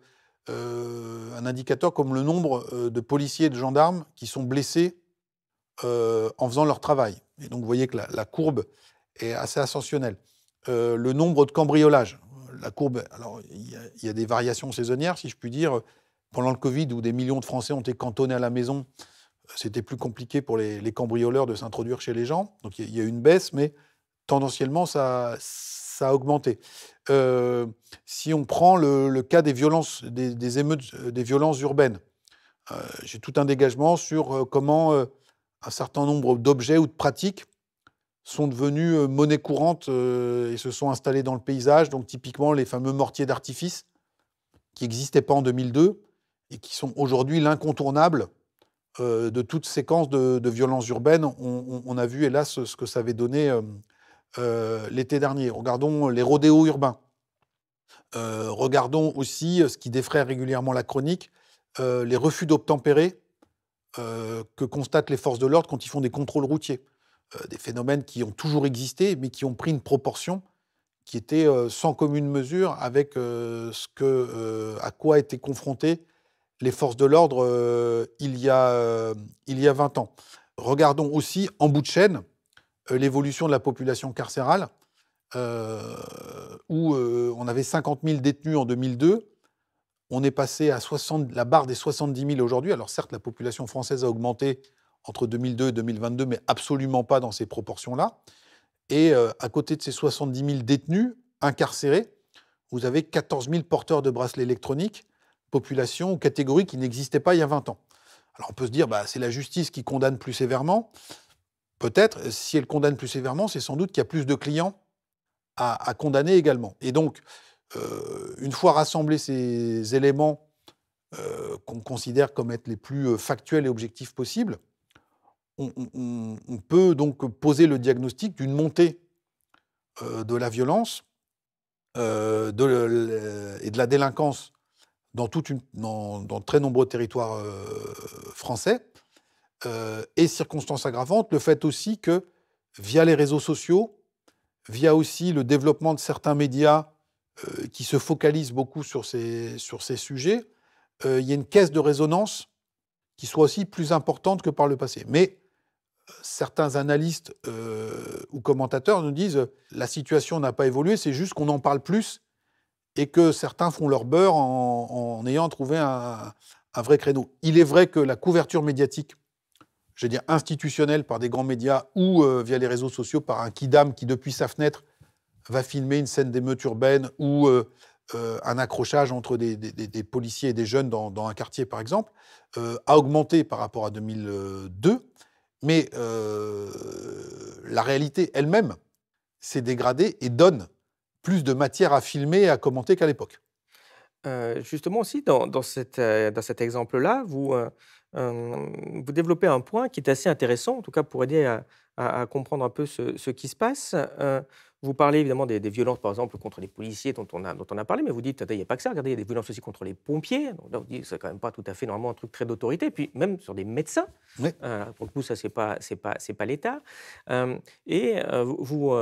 euh, un indicateur comme le nombre de policiers et de gendarmes qui sont blessés en faisant leur travail. Et donc vous voyez que la, la courbe est assez ascensionnelle. le nombre de cambriolages la courbe, alors il y, a des variations saisonnières, si je puis dire. Pendant le Covid, où des millions de Français ont été cantonnés à la maison, euh, c'était plus compliqué pour les, cambrioleurs de s'introduire chez les gens. Donc il y, a une baisse, mais tendanciellement, ça, a augmenté. Euh, si on prend le, cas des violences, émeutes, euh, des violences urbaines, j'ai tout un dégagement sur comment un certain nombre d'objets ou de pratiques sont devenus euh, monnaie courante euh, et se sont installés dans le paysage. Donc typiquement les fameux mortiers d'artifice qui n'existaient pas en 2002 et qui sont aujourd'hui l'incontournable euh, de toute séquence de, violences urbaines. On, a vu hélas ce que ça avait donné l'été dernier. Regardons les rodéos urbains. regardons aussi ce qui défraie régulièrement la chronique, les refus d'obtempérer que constatent les forces de l'ordre quand ils font des contrôles routiers. Euh, des phénomènes qui ont toujours existé, mais qui ont pris une proportion qui était euh, sans commune mesure avec euh, ce que, à quoi étaient confrontées les forces de l'ordre il, y a, il y a 20 ans. Regardons aussi en bout de chaîne l'évolution de la population carcérale, où on avait 50 000 détenus en 2002. On est passé à 60, la barre des 70 000 aujourd'hui. Alors certes, la population française a augmenté entre 2002 et 2022, mais absolument pas dans ces proportions-là. Et euh, à côté de ces 70 000 détenus incarcérés, vous avez 14 000 porteurs de bracelets électroniques, population ou catégorie qui n'existait pas il y a 20 ans. Alors on peut se dire, bah, c'est la justice qui condamne plus sévèrement. Peut-être, si elle condamne plus sévèrement, c'est sans doute qu'il y a plus de clients à, condamner également. Et donc, euh, une fois rassemblés ces éléments euh, qu'on considère comme être les plus factuels et objectifs possibles, on, peut donc poser le diagnostic d'une montée euh, de la violence euh, et de la délinquance dans, très nombreux territoires euh, français. et circonstance aggravante, le fait aussi que, via les réseaux sociaux, via aussi le développement de certains médias qui se focalisent beaucoup sur ces, sur ces sujets, il y a une caisse de résonance qui soit aussi plus importante que par le passé. Mais certains analystes euh, ou commentateurs nous disent la situation n'a pas évolué, c'est juste qu'on en parle plus et que certains font leur beurre en, ayant trouvé un, vrai créneau. Il est vrai que la couverture médiatique, je veux dire institutionnelle par des grands médias ou euh, via les réseaux sociaux par un kidam qui depuis sa fenêtre va filmer une scène d'émeute urbaine ou euh, un accrochage entre des, policiers et des jeunes dans, dans un quartier par exemple, a augmenté par rapport à 2002. Mais euh, la réalité elle-même s'est dégradée et donne plus de matière à filmer et à commenter qu'à l'époque. Euh, justement aussi, dans, dans, cette, euh, dans cet exemple-là, vous, vous développez un point qui est assez intéressant, en tout cas pour aider à, comprendre un peu ce, ce qui se passe. Vous parlez évidemment des, violences, par exemple, contre les policiers dont on a, dont on a parlé, mais vous dites, il n'y a pas que ça. Regardez, il y a des violences aussi contre les pompiers. Donc là, vous dites, c'est quand même pas tout à fait normalement un truc très d'autorité. Puis même sur des médecins. Euh, pour le coup, ça, c'est pas, c'est pas, c'est pas l'État. Euh, et euh, vous,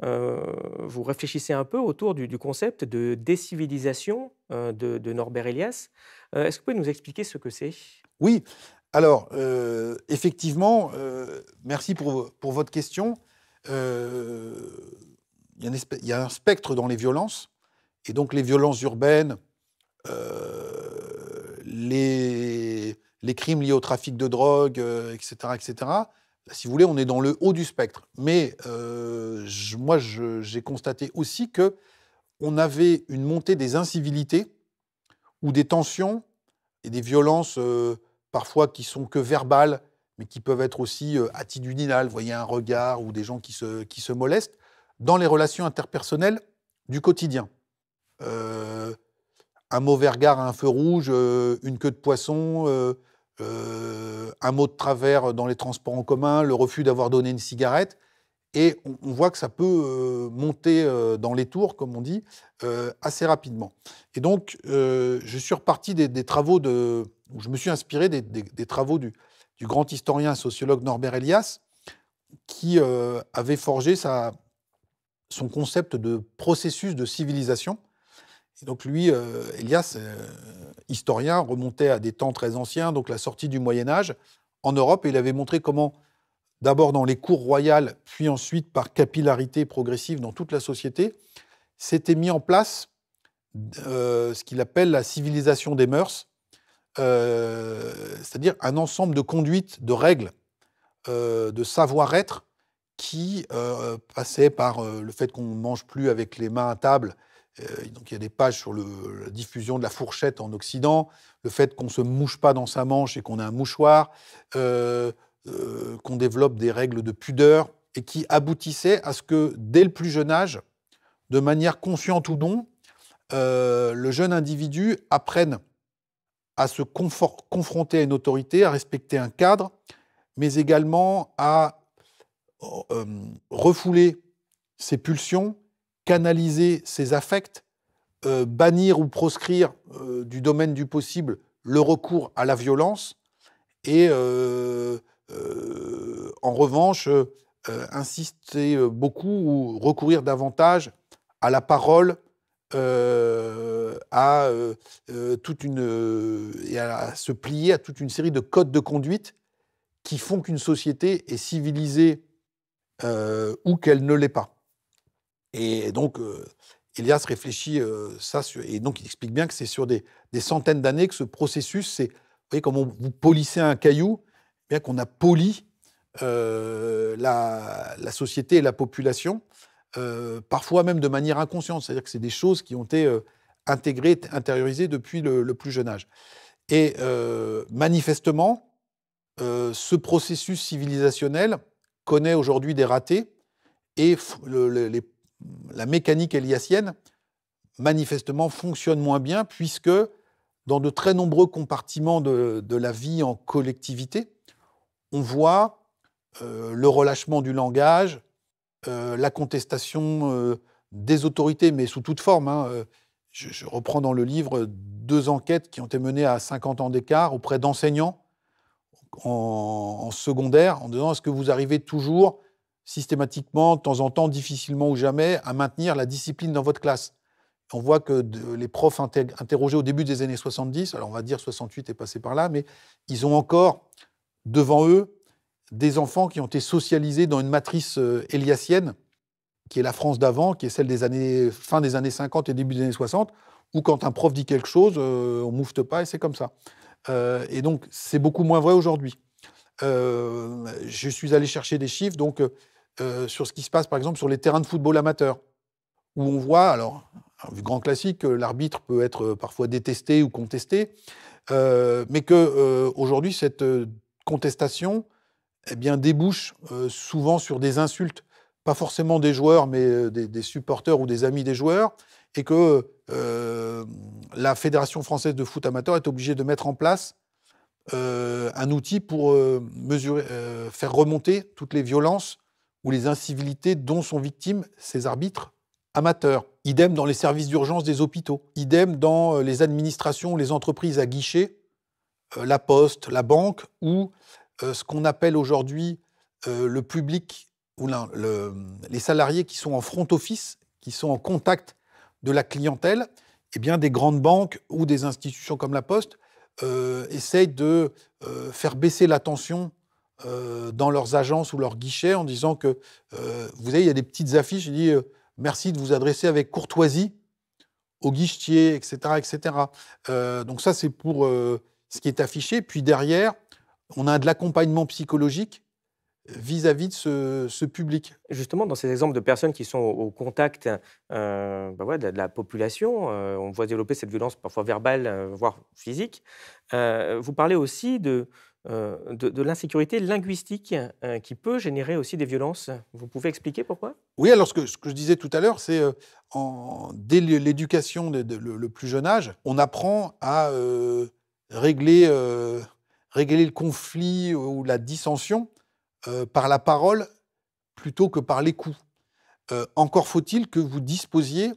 vous réfléchissez un peu autour du, concept de décivilisation de, Norbert Elias. est-ce que vous pouvez nous expliquer ce que c'est Oui. Alors, effectivement, merci pour, pour votre question. Euh, il y, a un spectre dans les violences, et donc les violences urbaines, euh, les, crimes liés au trafic de drogue, etc., euh, etc. Bah, si vous voulez, on est dans le haut du spectre. Mais euh, moi, j'ai constaté aussi que on avait une montée des incivilités ou des tensions et des violences parfois qui sont que verbales, mais qui peuvent être aussi attitudinales. voyez un regard ou des gens qui se, qui se molestent dans les relations interpersonnelles du quotidien. Euh, un mauvais regard à un feu rouge, euh, une queue de poisson, euh, un mot de travers dans les transports en commun, le refus d'avoir donné une cigarette. Et on, voit que ça peut monter dans les tours, comme on dit, assez rapidement. Et donc, je suis reparti des, travaux de... Je me suis inspiré des, des travaux du, du, grand historien sociologue Norbert Elias, qui avait forgé sa, son concept de processus de civilisation. Et donc lui, euh, Elias, euh, historien, remontait à des temps très anciens, donc la sortie du Moyen Âge en Europe, et il avait montré comment, d'abord dans les cours royales, puis ensuite par capillarité progressive dans toute la société, s'était mis en place euh, ce qu'il appelle la civilisation des mœurs, c'est-à-dire un ensemble de conduites, de règles, de savoir-être qui euh, passait par euh, le fait qu'on ne mange plus avec les mains à table. Euh, donc il y a des pages sur la diffusion de la fourchette en Occident, le fait qu'on ne se mouche pas dans sa manche et qu'on a un mouchoir, qu'on développe des règles de pudeur, et qui aboutissait à ce que dès le plus jeune âge, de manière consciente ou non, le jeune individu apprenne à se confronter à une autorité, à respecter un cadre, mais également à euh, refouler ses pulsions, canaliser ses affects, euh, bannir ou proscrire euh, du domaine du possible le recours à la violence et en revanche insister beaucoup ou recourir davantage à la parole, à toute une et à se plier à toute une série de codes de conduite qui font qu'une société est civilisée euh, ou qu'elle ne l'est pas. Et donc, euh, Elias réfléchit euh, ça, et donc il explique bien que c'est sur des, des centaines d'années que ce processus, c'est, vous voyez, comme on, vous polissez un caillou, eh bien qu'on a poli la, la, société et la population, parfois même de manière inconsciente, c'est-à-dire que c'est des choses qui ont été intégrées, intériorisées depuis le, plus jeune âge. Et manifestement, ce processus civilisationnel, connaît aujourd'hui des ratés et la mécanique héliacienne manifestement fonctionne moins bien puisque dans de très nombreux compartiments de, la vie en collectivité, on voit euh, le relâchement du langage, euh, la contestation euh, des autorités, mais sous toute forme. Hein, je reprends dans le livre deux enquêtes qui ont été menées à 50 ans d'écart auprès d'enseignants en, secondaire en disant est-ce que vous arrivez toujours systématiquement, de temps en temps, difficilement ou jamais, à maintenir la discipline dans votre classe. On voit que les profs interrogés au début des années 70, alors on va dire 68 est passé par là, mais ils ont encore devant eux des enfants qui ont été socialisés dans une matrice héliacienne euh, qui est la France d'avant, qui est celle des années fin des années 50 et début des années 60, où quand un prof dit quelque chose, euh, on moufte pas et c'est comme ça. Euh, et donc, c'est beaucoup moins vrai aujourd'hui. Euh, je suis allé chercher des chiffres donc, euh, sur ce qui se passe, par exemple, sur les terrains de football amateur où on voit, alors, un grand classique, l'arbitre peut être parfois détesté ou contesté, mais que aujourd'hui, cette contestation eh débouche souvent sur des insultes, pas forcément des joueurs, mais des supporters ou des amis des joueurs, et que euh, la Fédération française de foot amateur est obligée de mettre en place euh, un outil pour euh, mesurer, faire remonter toutes les violences ou les incivilités dont sont victimes ces arbitres amateurs. Idem dans les services d'urgence des hôpitaux. Idem dans les administrations, les entreprises à guichet, la poste, la banque, ou ce qu'on appelle aujourd'hui le public ou les salariés qui sont en front office, qui sont en contact de la clientèle, eh bien, des grandes banques ou des institutions comme la Poste euh, essayent de euh, faire baisser la tension euh, dans leurs agences ou leurs guichets en disant que, vous savez, il y a des petites affiches, qui disent merci de vous adresser avec courtoisie au guichetier, etc. etc. donc ça, c'est pour ce qui est affiché. Puis derrière, on a de l'accompagnement psychologique vis-à-vis de ce, public Justement, dans ces exemples de personnes qui sont au, contact euh, bah de, la, population, euh, on voit développer cette violence parfois verbale, euh, voire physique. vous parlez aussi de, de, l'insécurité linguistique qui peut générer aussi des violences. Vous pouvez expliquer pourquoi Oui, alors ce que, je disais tout à l'heure, c'est dès l'éducation, le, le, plus jeune âge, on apprend à régler, régler le conflit ou la dissension euh, par la parole plutôt que par les coups. Euh, encore faut-il que vous disposiez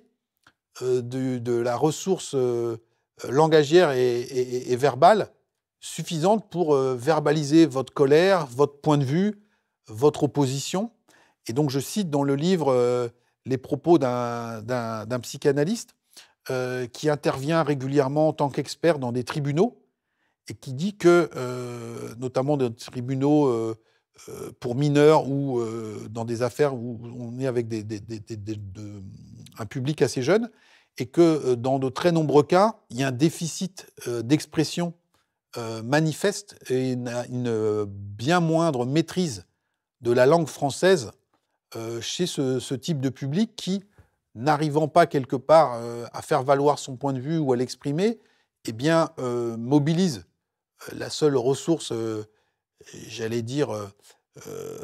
euh, de, la ressource langagière et, et, verbale suffisante pour verbaliser votre colère, votre point de vue, votre opposition. Et donc je cite dans le livre les propos d'un psychanalyste qui intervient régulièrement en tant qu'expert dans des tribunaux et qui dit que, notamment dans des tribunaux euh, pour mineurs ou euh, dans des affaires où on est avec des, un public assez jeune, et que euh, dans de très nombreux cas, il y a un déficit d'expression manifeste et une, bien moindre maîtrise de la langue française chez ce, type de public qui, n'arrivant pas quelque part à faire valoir son point de vue ou à l'exprimer, eh bien, mobilise la seule ressource j'allais dire, euh, euh,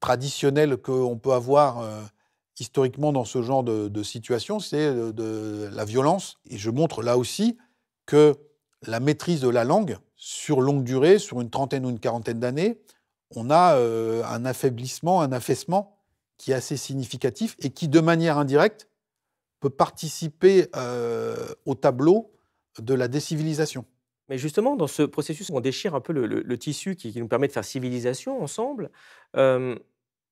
traditionnel qu'on peut avoir euh, historiquement dans ce genre de, situation, c'est de, la violence. Et je montre là aussi que la maîtrise de la langue, sur longue durée, sur une trentaine ou une quarantaine d'années, on a un affaiblissement, un affaissement qui est assez significatif et qui, de manière indirecte, peut participer au tableau de la décivilisation. Mais justement, dans ce processus où on déchire un peu le, tissu qui, nous permet de faire civilisation ensemble,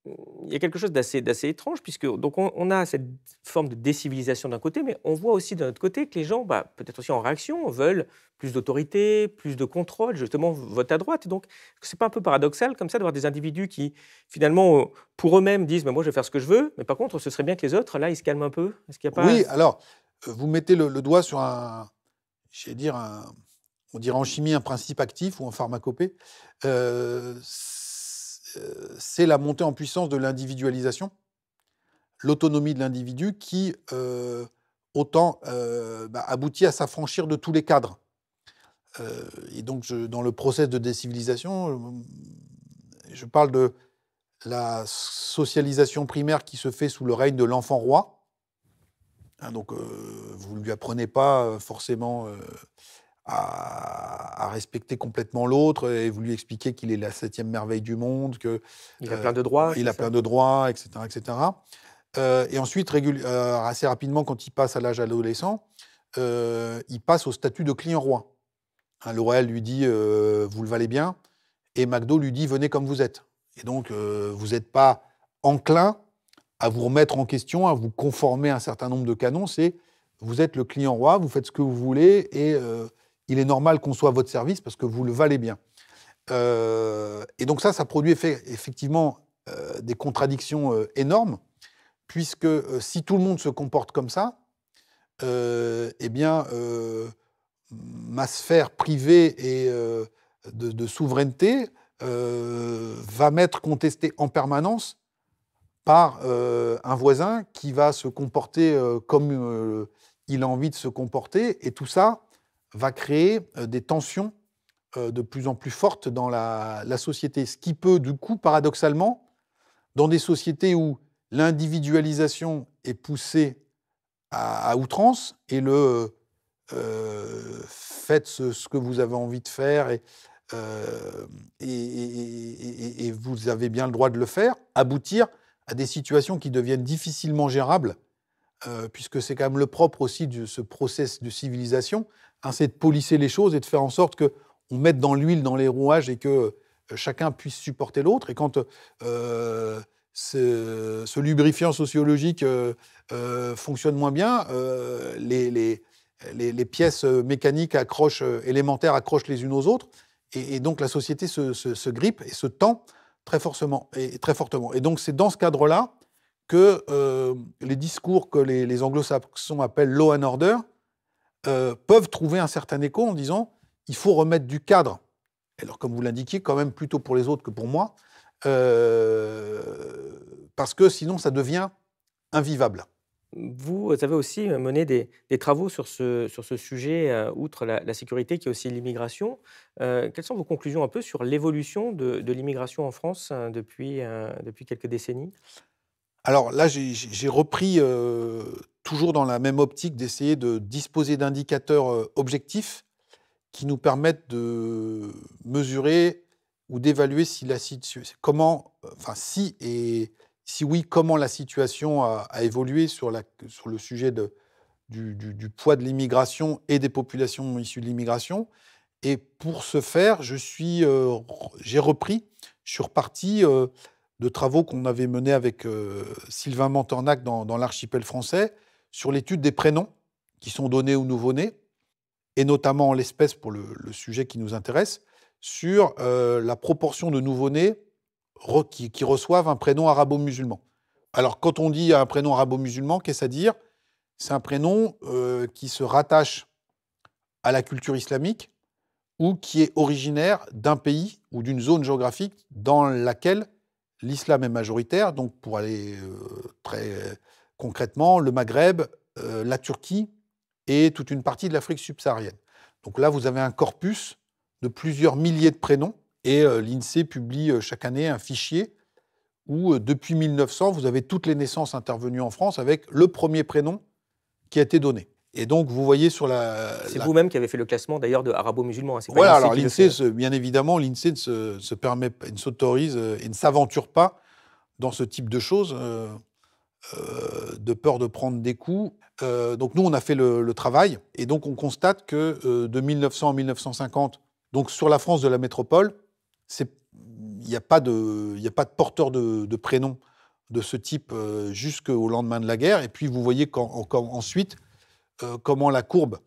il y a quelque chose d'assez étrange, puisque donc on, a cette forme de décivilisation d'un côté, mais on voit aussi d'un autre côté que les gens, bah, peut-être aussi en réaction, veulent plus d'autorité, plus de contrôle, justement, vote à droite. Et donc, n'est pas un peu paradoxal comme ça d'avoir des individus qui, finalement, euh, pour eux-mêmes, disent mais Moi, je vais faire ce que je veux, mais par contre, ce serait bien que les autres, là, ils se calment un peu ce a pas... Oui, alors, euh, vous mettez le, doigt sur un, dire, un, on dirait en chimie un principe actif ou en pharmacopée, euh, euh, c'est la montée en puissance de l'individualisation, l'autonomie de l'individu qui, euh, autant, bah, aboutit à s'affranchir de tous les cadres. et donc, dans le process de décivilisation, je parle de la socialisation primaire qui se fait sous le règne de l'enfant roi. Hein, donc, vous ne lui apprenez pas forcément à, respecter complètement l'autre et vous lui expliquez qu'il est la septième merveille du monde, que il a plein euh, de droits, il a plein de droits, etc., etc. Euh, et ensuite, euh, assez rapidement, quand il passe à l'âge adolescent, il passe au statut de client roi. un L'Oréal lui dit vous le valez bien, et McDo lui dit venez comme vous êtes. Et donc, vous n'êtes pas enclin à vous remettre en question, à vous conformer à un certain nombre de canons. C'est vous êtes le client roi, vous faites ce que vous voulez et il est normal qu'on soit à votre service parce que vous le valez bien. Euh, et donc ça, ça produit effectivement euh, des contradictions euh, énormes, puisque si tout le monde se comporte comme ça, eh bien, ma sphère privée et de, de, souveraineté va m'être contestée en permanence par un voisin qui va se comporter comme il a envie de se comporter, et tout ça, va créer euh, des tensions euh, de plus en plus fortes dans la, société, ce qui peut, du coup, paradoxalement, dans des sociétés où l'individualisation est poussée à, outrance et le euh, faites ce, que vous avez envie de faire et, vous avez bien le droit de le faire, aboutir à des situations qui deviennent difficilement gérables, puisque c'est quand même le propre aussi de ce processus de civilisation, c'est de polisser les choses et de faire en sorte qu'on mette dans l'huile dans les rouages et que euh, chacun puisse supporter l'autre. Et quand euh, ce, lubrifiant sociologique euh, fonctionne moins bien, les, pièces mécaniques accrochent, élémentaires accrochent les unes aux autres, et, donc la société se, se, grippe et se tend très, fortement et, très fortement. Et donc c'est dans ce cadre-là que les discours que les, anglo-saxons appellent law and order euh, peuvent trouver un certain écho en disant il faut remettre du cadre. Alors, comme vous l'indiquiez, quand même plutôt pour les autres que pour moi, euh, parce que sinon ça devient invivable. Vous euh, avez aussi mené des, travaux sur ce, sur ce sujet, outre la, sécurité, qui est aussi l'immigration. quelles sont vos conclusions un peu sur l'évolution de, l'immigration en France hein, depuis, depuis quelques décennies Alors là, j'ai repris toujours dans la même optique d'essayer de disposer d'indicateurs euh, objectifs qui nous permettent de mesurer ou d'évaluer si la comment, enfin si et si oui, comment la situation a, évolué sur, le sujet du, poids de l'immigration et des populations issues de l'immigration. Et pour ce faire, je suis, euh, j'ai repris, sur partie euh, de travaux qu'on avait menés avec Sylvain Mantornac dans l'archipel français, sur l'étude des prénoms qui sont donnés aux nouveau-nés, et notamment l'espèce pour le, sujet qui nous intéresse, sur euh, la proportion de nouveau-nés qui, reçoivent un prénom arabo-musulman. Alors quand on dit un prénom arabo-musulman, qu'est-ce à dire C'est un prénom euh, qui se rattache à la culture islamique ou qui est originaire d'un pays ou d'une zone géographique dans laquelle l'islam est majoritaire. Donc pour aller euh, très concrètement le Maghreb, euh, la Turquie et toute une partie de l'Afrique subsaharienne. Donc là, vous avez un corpus de plusieurs milliers de prénoms et euh, l'INSEE publie euh, chaque année un fichier où, depuis 1900, vous avez toutes les naissances intervenues en France avec le premier prénom qui a été donné. Et donc, vous voyez sur la. C'est vous-même qui avez fait le classement d'ailleurs de arabo-musulmans. Hein, voilà, alors l'INSEE, bien évidemment, l'INSEE ne se, permet, ne s'autorise et ne s'aventure pas dans ce type de choses. Euh, de peur de prendre des coups. Euh, donc nous, on a fait le, travail et donc on constate que euh, de 1900 à 1950, donc sur la France de la métropole, il n'y a, pas de, a pas de porteur de, prénom de ce type jusqu'au lendemain de la guerre. Et puis vous voyez ensuite comment la courbe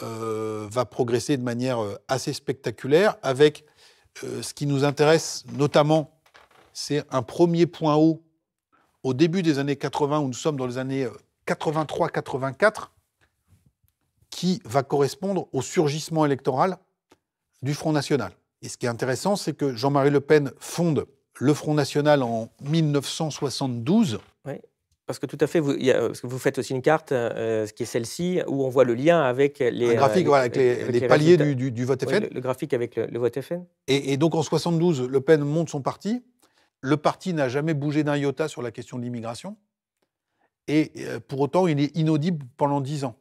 va progresser de manière assez spectaculaire avec ce qui nous intéresse notamment, c'est un premier point haut au début des années 80, où nous sommes dans les années 83-84, euh, qui va correspondre au surgissement électoral du Front National. Et ce qui est intéressant, c'est que Jean-Marie Le Pen fonde le Front National en 1972. Oui. Parce que tout à fait, vous, vous faites aussi une carte, euh, ce qui est celle-ci, où on voit le lien avec les, graphiques, euh, voilà, avec les, paliers du, vote FN. le, graphique avec le, vote FN. Et, et, donc en 72, Le Pen monte son parti le parti n'a jamais bougé d'un iota sur la question de l'immigration, et euh, pour autant, il est inaudible pendant dix ans.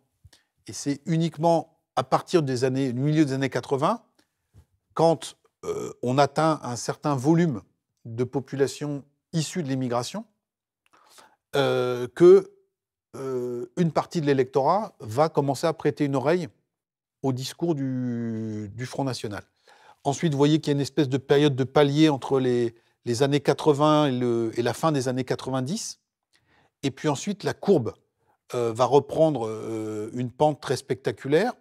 Et c'est uniquement à partir des années, du milieu des années 80, quand euh, on atteint un certain volume de population issue de l'immigration, euh, que euh, une partie de l'électorat va commencer à prêter une oreille au discours du, du Front National. Ensuite, vous voyez qu'il y a une espèce de période de palier entre les, les années 80 et, la fin des années 90. Et puis ensuite, la courbe euh, va reprendre euh, une pente très spectaculaire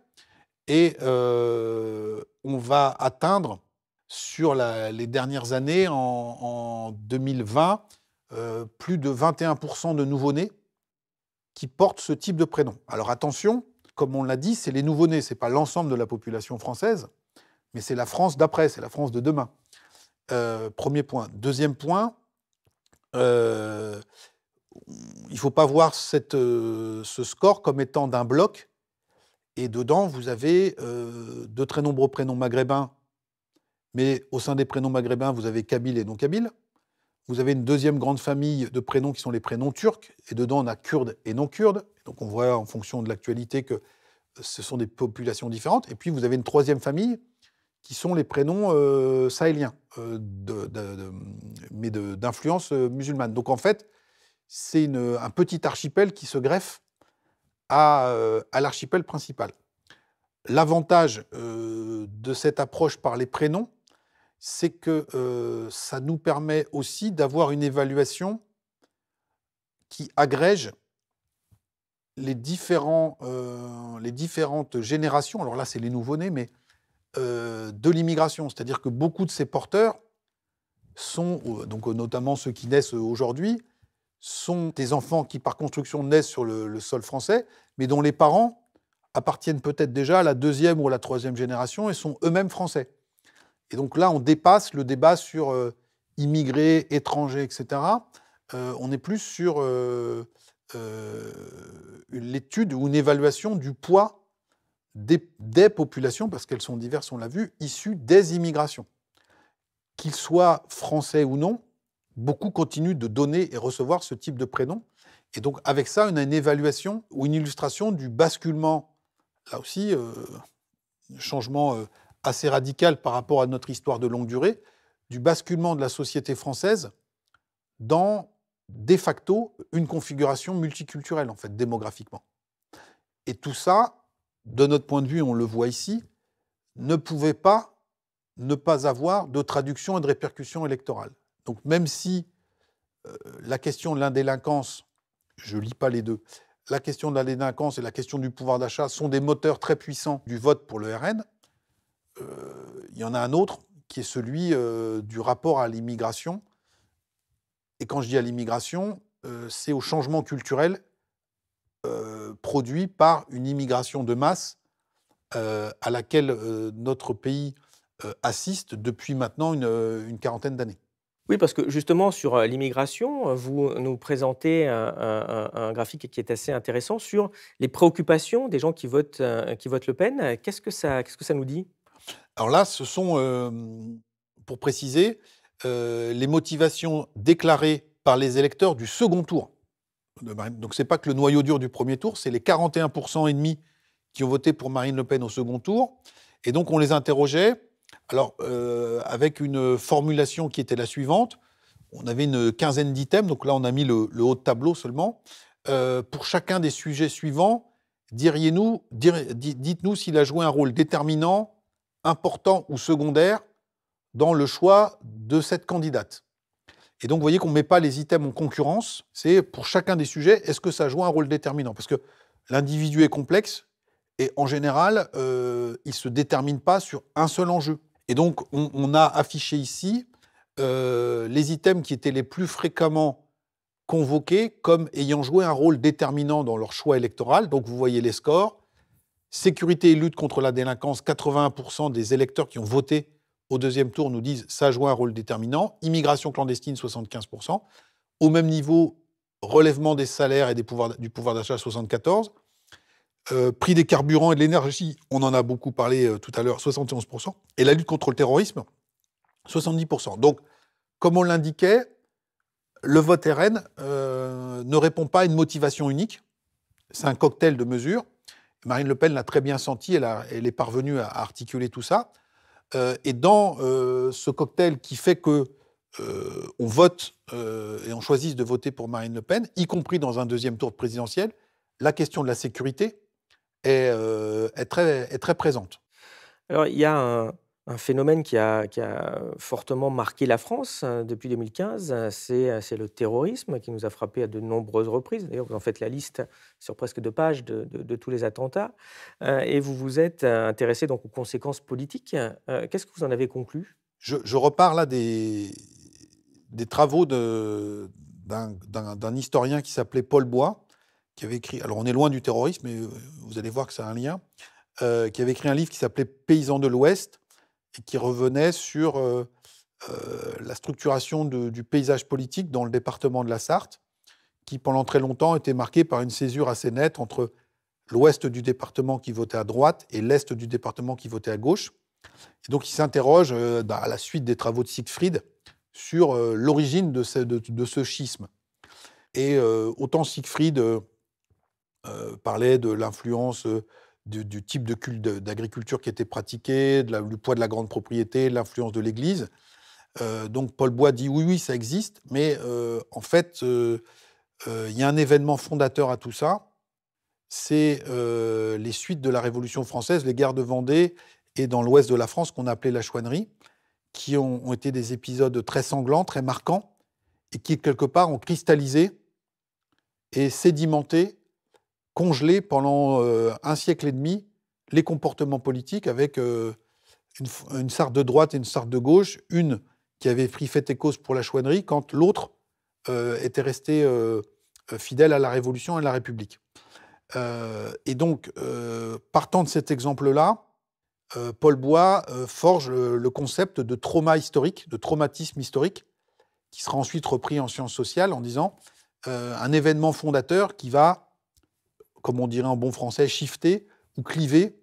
et euh, on va atteindre sur les dernières années, en, en 2020, plus de 21% de nouveau-nés qui portent ce type de prénom. Alors attention, comme on l'a dit, c'est les nouveau-nés, ce n'est pas l'ensemble de la population française, mais c'est la France d'après, c'est la France de demain. Euh, premier point. Deuxième point, euh, il ne faut pas voir euh, ce score comme étant d'un bloc. Et dedans, vous avez de très nombreux prénoms maghrébins. Mais au sein des prénoms maghrébins, vous avez kabyle et non kabyle. Vous avez une deuxième grande famille de prénoms qui sont les prénoms turcs. Et dedans, on a kurdes et non kurdes. Donc on voit en fonction de l'actualité que ce sont des populations différentes. Et puis vous avez une troisième famille qui sont les prénoms euh, sahéliens, euh, mais d'influence euh, musulmane. Donc en fait, c'est un petit archipel qui se greffe à, l'archipel principal. L'avantage de cette approche par les prénoms, c'est que ça nous permet aussi d'avoir une évaluation qui agrège les, les différentes générations. Alors là, c'est les nouveau-nés, mais euh, de l'immigration. C'est-à-dire que beaucoup de ces porteurs sont, donc euh, notamment ceux qui naissent euh, aujourd'hui, sont des enfants qui par construction naissent sur le, sol français, mais dont les parents appartiennent peut-être déjà à la deuxième ou à la troisième génération et sont eux-mêmes français. Et donc là, on dépasse le débat sur immigrés, étrangers, etc. on est plus sur l'étude ou une évaluation du poids des, populations, parce qu'elles sont diverses, on l'a vu, issues des immigrations. Qu'ils soient français ou non, beaucoup continuent de donner et recevoir ce type de prénom. Et donc, avec ça, on a une évaluation ou une illustration du basculement, là aussi, euh, changement euh, assez radical par rapport à notre histoire de longue durée, du basculement de la société française dans, de facto, une configuration multiculturelle, en fait, démographiquement. Et tout ça, de notre point de vue, on le voit ici, ne pouvait pas ne pas avoir de traduction et de répercussion électorale. Donc même si euh, la question de l'indélinquance, je ne lis pas les deux, la question de l'indélinquance et la question du pouvoir d'achat sont des moteurs très puissants du vote pour le RN, euh, il y en a un autre qui est celui euh, du rapport à l'immigration. Et quand je dis à l'immigration, c'est au changement culturel euh, produit par une immigration de masse euh, à laquelle euh, notre pays assiste depuis maintenant une, quarantaine d'années. Oui, parce que justement, sur l'immigration, vous nous présentez un, un, graphique qui est assez intéressant sur les préoccupations des gens qui votent, qui votent Le Pen. Qu'est-ce que, ça, qu'est-ce que ça nous dit Alors là, ce sont, pour préciser, les motivations déclarées par les électeurs du second tour. Donc, ce Donc c'est pas que le noyau dur du premier tour, c'est les 41% et demi qui ont voté pour Marine Le Pen au second tour. Et donc on les interrogeait. Alors euh, avec une formulation qui était la suivante, on avait une quinzaine d'items. Donc là on a mis le, haut de tableau seulement. Euh, pour chacun des sujets suivants, diriez-nous, dites-nous s'il a joué un rôle déterminant, important ou secondaire dans le choix de cette candidate. Et donc, vous voyez qu'on ne met pas les items en concurrence. C'est pour chacun des sujets, est-ce que ça joue un rôle déterminant Parce que l'individu est complexe et en général, euh, il ne se détermine pas sur un seul enjeu. Et donc, on, a affiché ici euh, les items qui étaient les plus fréquemment convoqués comme ayant joué un rôle déterminant dans leur choix électoral. Donc, vous voyez les scores. Sécurité et lutte contre la délinquance, 81% des électeurs qui ont voté au deuxième tour, nous disent ça joue un rôle déterminant. Immigration clandestine, 75%. Au même niveau, relèvement des salaires et des du pouvoir d'achat, 74%. Euh, prix des carburants et de l'énergie, on en a beaucoup parlé euh, tout à l'heure, 71%. Et la lutte contre le terrorisme, 70%. Donc, comme on l'indiquait, le vote RN euh, ne répond pas à une motivation unique. C'est un cocktail de mesures. Marine Le Pen l'a très bien senti, elle, est parvenue à articuler tout ça. Euh, et dans euh, ce cocktail qui fait que euh, on vote et on choisit de voter pour Marine Le Pen, y compris dans un deuxième tour présidentiel, la question de la sécurité est, très, est très présente. Alors il y a un, un phénomène qui a, fortement marqué la France euh, depuis 2015, euh, euh, c'est le terrorisme qui nous a frappés à de nombreuses reprises. D'ailleurs, vous en faites la liste sur presque deux pages de, tous les attentats. Et vous vous êtes intéressé donc aux conséquences politiques. Qu'est-ce que vous en avez conclu je, repars là des, travaux d'un historien qui s'appelait Paul Bois, qui avait écrit. Alors, on est loin du terrorisme, mais vous allez voir que ça a un lien. qui avait écrit un livre qui s'appelait Paysans de l'Ouest, et qui revenait sur euh, euh, la structuration du paysage politique dans le département de la Sarthe, qui pendant très longtemps était marqué par une césure assez nette entre l'ouest du département qui votait à droite et l'est du département qui votait à gauche. Et donc il s'interroge, euh, bah, à la suite des travaux de Siegfried, sur l'origine de ce, de, ce, schisme. Et autant Siegfried parlait de l'influence du, type de culte d'agriculture qui était pratiqué, du poids de la grande propriété, l'influence de l'Église. Euh, donc Paul Bois dit oui, oui, ça existe, mais euh, en fait, euh, il y a un événement fondateur à tout ça, c'est les suites de la Révolution française, les guerres de Vendée et dans l'ouest de la France qu'on appelait la chouannerie, qui ont, été des épisodes très sanglants, très marquants, et qui quelque part ont cristallisé et sédimenté congelé pendant euh, un siècle et demi les comportements politiques avec euh, une, une, de droite et une sarde de gauche, une qui avait pris fait et cause pour la chouannerie, quand l'autre euh, était resté fidèle à la Révolution et à la République. et donc, partant de cet exemple-là, Paul Bois forge le concept de trauma historique, de traumatisme historique, qui sera ensuite repris en sciences sociales en disant un événement fondateur qui va comme on dirait en bon français, shifter ou cliver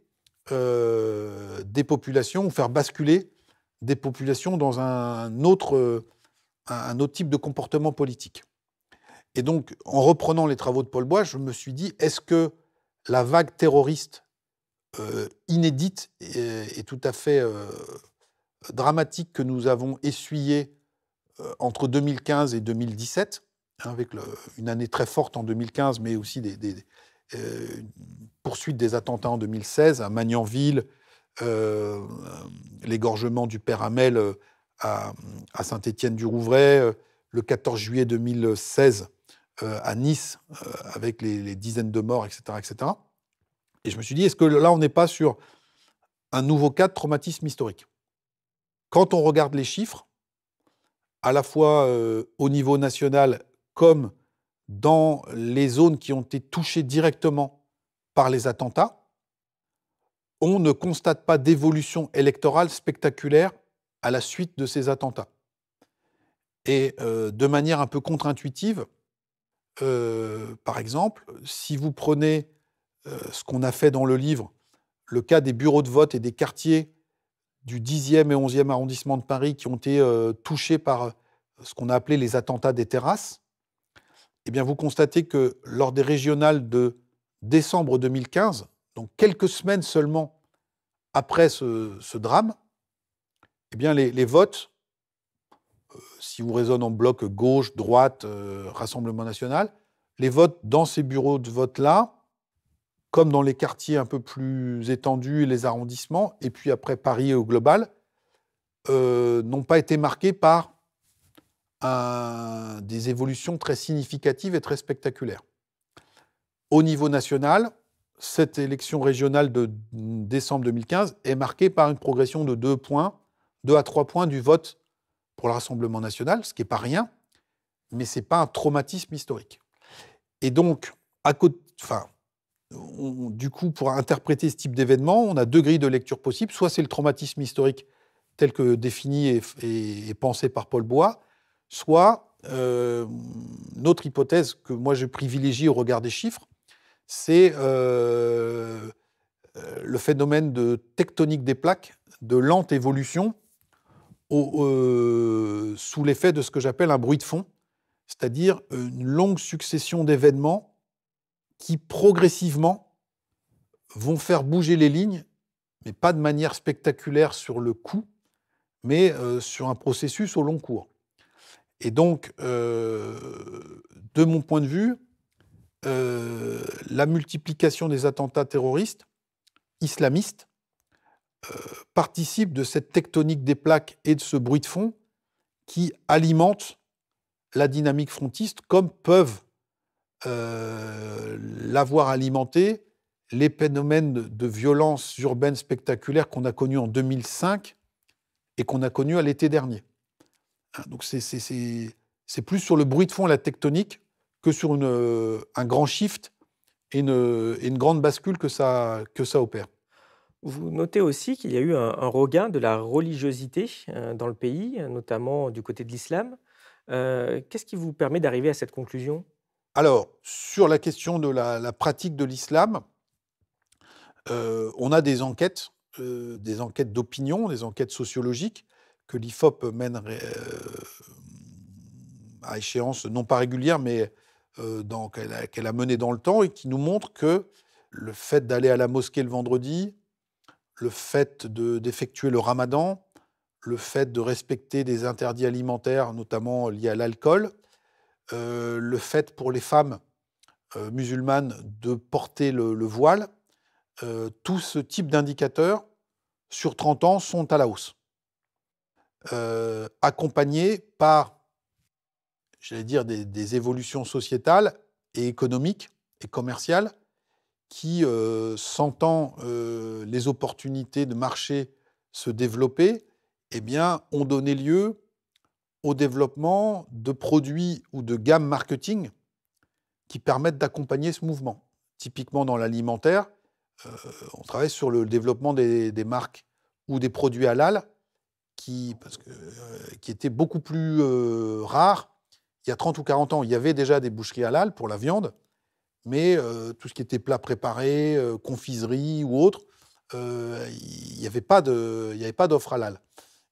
euh, des populations, ou faire basculer des populations dans un autre, euh, un autre type de comportement politique. Et donc, en reprenant les travaux de Paul Bois, je me suis dit, est-ce que la vague terroriste euh, inédite et, tout à fait dramatique que nous avons essuyée entre 2015 et 2017, hein, avec une année très forte en 2015, mais aussi des, euh, poursuite des attentats en 2016 à Magnanville, euh, l'égorgement du père Hamel euh, à, Saint-Étienne-du-Rouvray, le 14 juillet 2016 à Nice, avec les, dizaines de morts, etc., etc. Et je me suis dit, est-ce que là, on n'est pas sur un nouveau cas de traumatisme historique Quand on regarde les chiffres, à la fois au niveau national comme dans les zones qui ont été touchées directement par les attentats, on ne constate pas d'évolution électorale spectaculaire à la suite de ces attentats. Et euh, de manière un peu contre-intuitive, euh, par exemple, si vous prenez euh, ce qu'on a fait dans le livre, le cas des bureaux de vote et des quartiers du 10e et 11e arrondissement de Paris qui ont été touchés par ce qu'on a appelé les attentats des terrasses, eh bien vous constatez que lors des régionales de décembre 2015, donc quelques semaines seulement après ce, drame, eh bien les, votes, euh, si vous raisonnez en bloc gauche, droite, euh, Rassemblement national, les votes dans ces bureaux de vote-là, comme dans les quartiers un peu plus étendus, et les arrondissements, et puis après Paris et au global, euh, n'ont pas été marqués par des évolutions très significatives et très spectaculaires. Au niveau national, cette élection régionale de décembre 2015 est marquée par une progression de 2 points, 2 à 3 points du vote pour le Rassemblement national, ce qui n'est pas rien, mais ce n'est pas un traumatisme historique. Et donc, à côté, enfin, du coup, pour interpréter ce type d'événement, on a deux grilles de lecture possibles. Soit c'est le traumatisme historique tel que défini et pensé par Paul Bois, soit euh, une autre hypothèse que moi je privilégie au regard des chiffres, c'est euh, euh, le phénomène de tectonique des plaques, de lente évolution sous l'effet de ce que j'appelle un bruit de fond, c'est-à-dire une longue succession d'événements qui progressivement vont faire bouger les lignes, mais pas de manière spectaculaire sur le coup, mais sur un processus au long cours. Et donc, euh, de mon point de vue, euh, la multiplication des attentats terroristes islamistes euh, participe de cette tectonique des plaques et de ce bruit de fond qui alimente la dynamique frontiste comme peuvent l'avoir alimenté les phénomènes de violence urbaine spectaculaires qu'on a connus en 2005 et qu'on a connus à l'été dernier. Donc c'est plus sur le bruit de fond et la tectonique que sur euh, un grand shift et une, grande bascule que ça, opère. Vous notez aussi qu'il y a eu un, regain de la religiosité euh, dans le pays, notamment du côté de l'islam. Euh, qu'est-ce qui vous permet d'arriver à cette conclusion Alors, sur la question de la, pratique de l'islam, on a des enquêtes, des enquêtes d'opinion, des enquêtes sociologiques, que l'IFOP mène euh, à échéance non pas régulière, mais euh, qu'elle a, menée dans le temps et qui nous montre que le fait d'aller à la mosquée le vendredi, le fait d'effectuer le ramadan, le fait de respecter des interdits alimentaires, notamment liés à l'alcool, euh, le fait pour les femmes musulmanes de porter le, voile, tout ce type d'indicateurs sur 30 ans sont à la hausse. Euh, accompagné par, j'allais dire, des, évolutions sociétales et économiques et commerciales qui, euh, sentant euh, les opportunités de marché se développer, eh bien, ont donné lieu au développement de produits ou de gammes marketing qui permettent d'accompagner ce mouvement. Typiquement dans l'alimentaire, on travaille sur le développement des, des, marques ou des produits halal qui, parce que, euh, qui était beaucoup plus euh, rare. Il y a 30 ou 40 ans, il y avait déjà des boucheries halal pour la viande, mais euh, tout ce qui était plat préparé, confiserie ou autre, il n'y avait pas d'offre halal.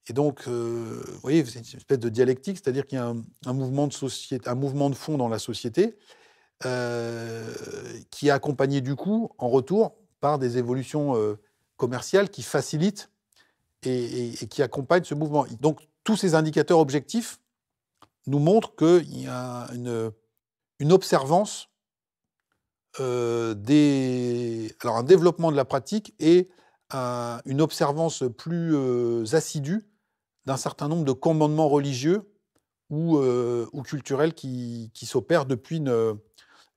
Et donc, vous voyez, c'est une espèce de dialectique, c'est-à-dire qu'il y a un, mouvement de société, un mouvement de fond dans la société qui est accompagné du coup, en retour, par des évolutions commerciales qui facilitent et, qui accompagne ce mouvement. Donc tous ces indicateurs objectifs nous montrent qu'il y a une, observance euh, alors un développement de la pratique et une observance plus euh, assidue d'un certain nombre de commandements religieux ou, euh, culturels qui, s'opèrent depuis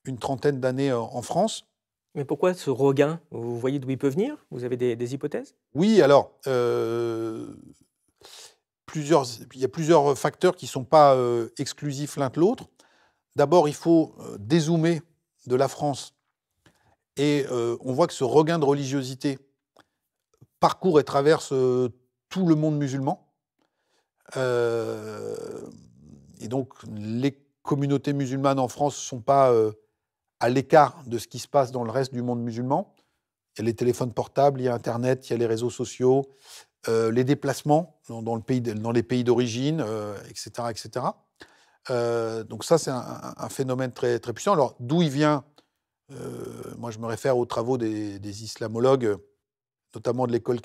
une trentaine d'années en France. Mais pourquoi ce regain Vous voyez d'où il peut venir Vous avez des, hypothèses Oui, alors, euh, il y a plusieurs facteurs qui ne sont pas euh, exclusifs l'un de l'autre. D'abord, il faut euh, dézoomer de la France. Et on voit que ce regain de religiosité parcourt et traverse tout le monde musulman. et donc, les communautés musulmanes en France ne sont pas à l'écart de ce qui se passe dans le reste du monde musulman. Il y a les téléphones portables, il y a Internet, il y a les réseaux sociaux, euh, les déplacements dans, les pays d'origine, etc. Euh, etc. Euh, donc ça, c'est un, phénomène très, puissant. Alors, d'où il vient Moi, je me réfère aux travaux des, islamologues, notamment de l'école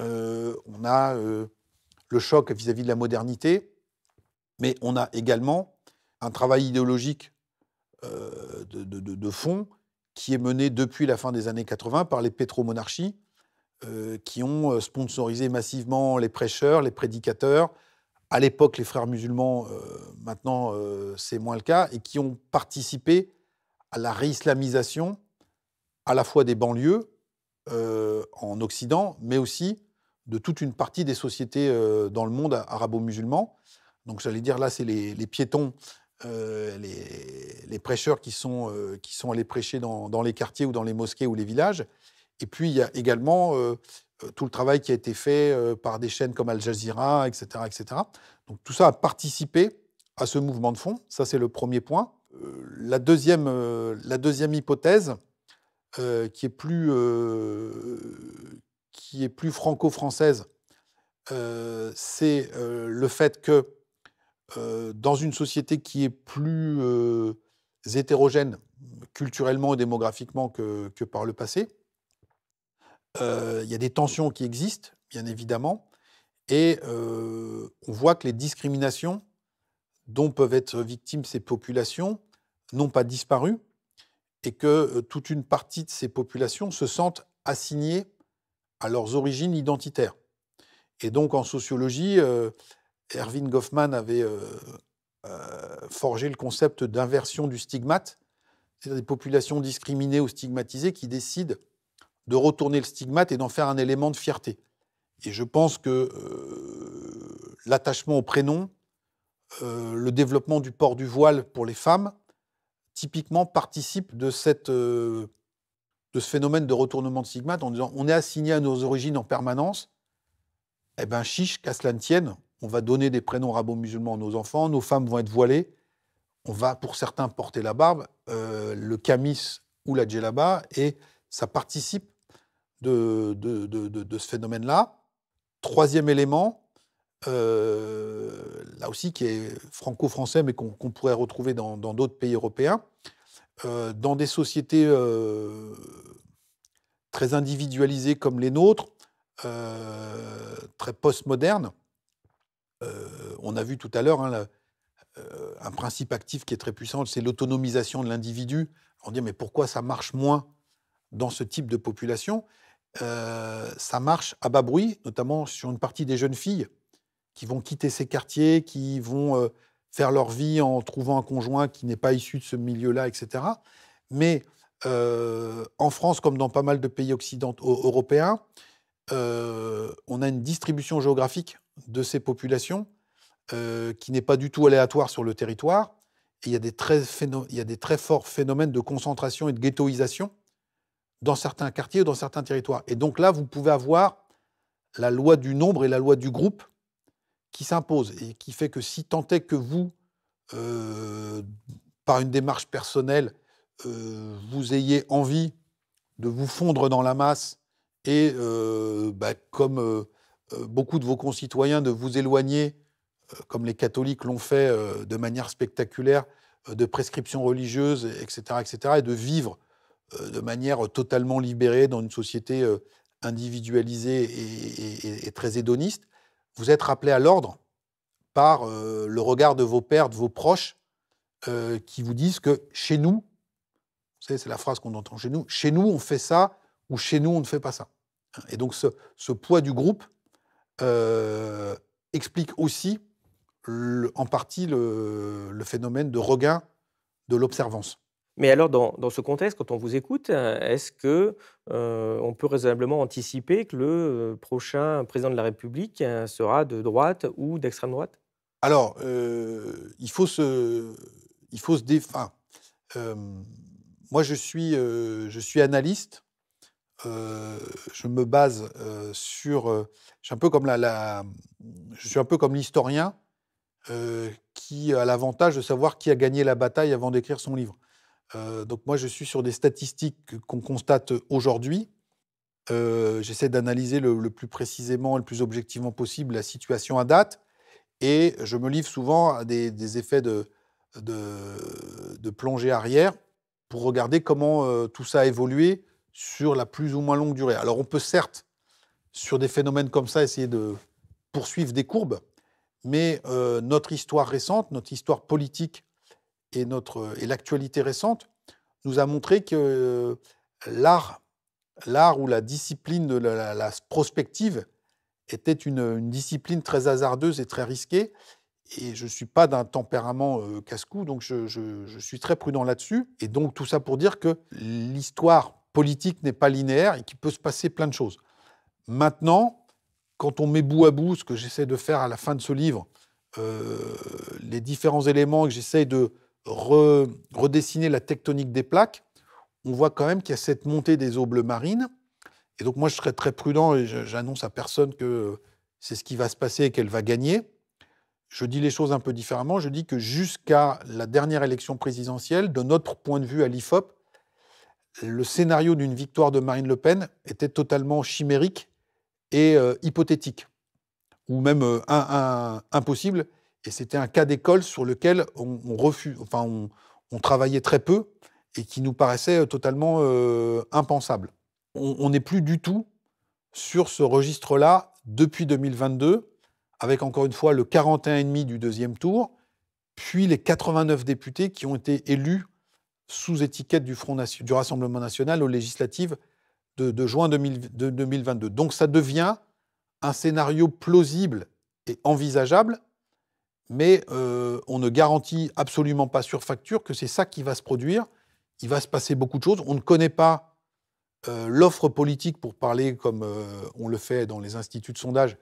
Euh, on a le choc vis à -vis de la modernité, mais on a également un travail idéologique euh, de, de, fonds qui est mené depuis la fin des années 80 par les pétromonarchies euh, qui ont euh, sponsorisé massivement les prêcheurs, les prédicateurs, à l'époque les frères musulmans, maintenant c'est moins le cas, et qui ont participé à la réislamisation à la fois des banlieues en Occident, mais aussi de toute une partie des sociétés dans le monde arabo-musulman. Donc j'allais dire là, c'est les, piétons euh, les, prêcheurs qui sont, euh, qui sont allés prêcher dans, dans, les quartiers ou dans les mosquées ou les villages. Et puis, il y a également euh, tout le travail qui a été fait par des chaînes comme Al Jazeera, etc., etc. Donc, tout ça a participé à ce mouvement de fond. Ça, c'est le premier point. la, deuxième, la deuxième hypothèse, qui est plus, qui est plus franco-française, c'est le fait que euh, dans une société qui est plus euh, hétérogène culturellement et démographiquement que, par le passé. Euh, il y a des tensions qui existent, bien évidemment, et on voit que les discriminations dont peuvent être victimes ces populations n'ont pas disparu, et que toute une partie de ces populations se sentent assignées à leurs origines identitaires. Et donc en sociologie, euh, Erwin Goffman avait euh, euh, forgé le concept d'inversion du stigmate, c'est-à-dire des populations discriminées ou stigmatisées qui décident de retourner le stigmate et d'en faire un élément de fierté. Et je pense que euh, l'attachement au prénom, le développement du port du voile pour les femmes, typiquement participent de, cette, de ce phénomène de retournement de stigmate en disant on est assigné à nos origines en permanence, eh bien, chiche, qu'à cela ne tienne, on va donner des prénoms rabots musulmans à nos enfants, nos femmes vont être voilées, on va pour certains porter la barbe, euh, le camis ou la djellaba, et ça participe de, ce phénomène-là. Troisième élément, euh, là aussi qui est franco-français, mais qu'on pourrait retrouver dans d'autres pays européens, euh, dans des sociétés très individualisées comme les nôtres, très postmodernes, euh, on a vu tout à l'heure hein, euh, un principe actif qui est très puissant, c'est l'autonomisation de l'individu. On dit mais pourquoi ça marche moins dans ce type de population euh, Ça marche à bas bruit, notamment sur une partie des jeunes filles qui vont quitter ces quartiers, qui vont faire leur vie en trouvant un conjoint qui n'est pas issu de ce milieu-là, etc. Mais en France, comme dans pas mal de pays occidentaux européens, on a une distribution géographique de ces populations euh, qui n'est pas du tout aléatoire sur le territoire. Et il, y a des très il y des très forts phénomènes de concentration et de ghettoisation dans certains quartiers ou dans certains territoires. Et donc là, vous pouvez avoir la loi du nombre et la loi du groupe qui s'impose et qui fait que si tant est que vous, euh, par une démarche personnelle, euh, vous ayez envie de vous fondre dans la masse et bah, comme euh, beaucoup de vos concitoyens de vous éloigner, euh, comme les catholiques l'ont fait euh, de manière spectaculaire, de prescriptions religieuses, etc., etc., et de vivre de manière totalement libérée dans une société individualisée et, très hédoniste. Vous êtes rappelé à l'ordre par le regard de vos pères, de vos proches, qui vous disent que chez nous, c'est la phrase qu'on entend chez nous, chez nous on fait ça ou chez nous on ne fait pas ça. Et donc ce, ce poids du groupe euh, explique aussi en partie le, phénomène de regain de l'observance. Mais alors, dans, ce contexte, quand on vous écoute, est-ce que euh, on peut raisonnablement anticiper que le euh, prochain président de la République sera de droite ou d'extrême droite Alors, il faut se, il faut se défendre. moi, je suis, je suis analyste. je me base sur je suis un peu comme l'historien euh, qui a l'avantage de savoir qui a gagné la bataille avant d'écrire son livre. Euh, donc moi, je suis sur des statistiques qu'on constate aujourd'hui. Euh, j'essaie d'analyser le, plus précisément et le plus objectivement possible la situation à date. Et je me livre souvent à des, effets de, plongée arrière pour regarder comment tout ça a évolué sur la plus ou moins longue durée. Alors on peut certes sur des phénomènes comme ça, essayer de poursuivre des courbes. Mais euh, notre histoire récente, notre histoire politique et, notre, et l'actualité récente nous a montré que euh, l'art, l'art ou la discipline de la, prospective était une, discipline très hasardeuse et très risquée. Et je ne suis pas d'un tempérament euh, casse-cou, donc je, je suis très prudent là-dessus. Et donc tout ça pour dire que l'histoire politique n'est pas linéaire et qu'il peut se passer plein de choses. Maintenant, quand on met bout à bout ce que j'essaie de faire à la fin de ce livre, euh, les différents éléments que j'essaie de redessiner la tectonique des plaques, on voit quand même qu'il y a cette montée des eaux bleues marines. Et donc moi, je serais très prudent et j'annonce à personne que c'est ce qui va se passer et qu'elle va gagner. Je dis les choses un peu différemment. Je dis que jusqu'à la dernière élection présidentielle, de notre point de vue à l'IFOP, le scénario d'une victoire de Marine Le Pen était totalement chimérique et euh, hypothétique, ou même euh, impossible. Et c'était un cas d'école sur lequel on, on enfin, on, travaillait très peu et qui nous paraissait euh, totalement impensable. On n'est plus du tout sur ce registre-là depuis 2022, avec encore une fois le 41,5 du deuxième tour, puis les 89 députés qui ont été élus sous étiquette du, Front, du Rassemblement national aux législatives de, juin 2022. Donc ça devient un scénario plausible et envisageable, mais euh, on ne garantit absolument pas sur facture que c'est ça qui va se produire. Il va se passer beaucoup de choses. On ne connaît pas euh, l'offre politique, pour parler comme euh, on le fait dans les instituts de sondage,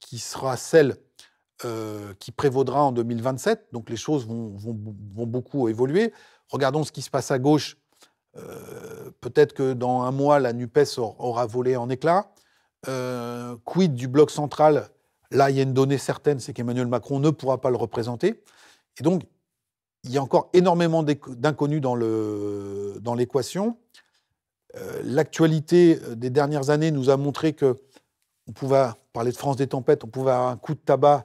qui sera celle qui prévaudra en 2027. Donc les choses vont beaucoup évoluer. Regardons ce qui se passe à gauche euh, peut-être que dans un mois, la NUPES aura volé en éclats. Euh, quid du bloc central Là, il y a une donnée certaine, c'est qu'Emmanuel Macron ne pourra pas le représenter. Et donc, il y a encore énormément d'inconnus dans l'équation. Euh, l'actualité des dernières années nous a montré que on pouvait parler de France des tempêtes, on pouvait avoir un coup de tabac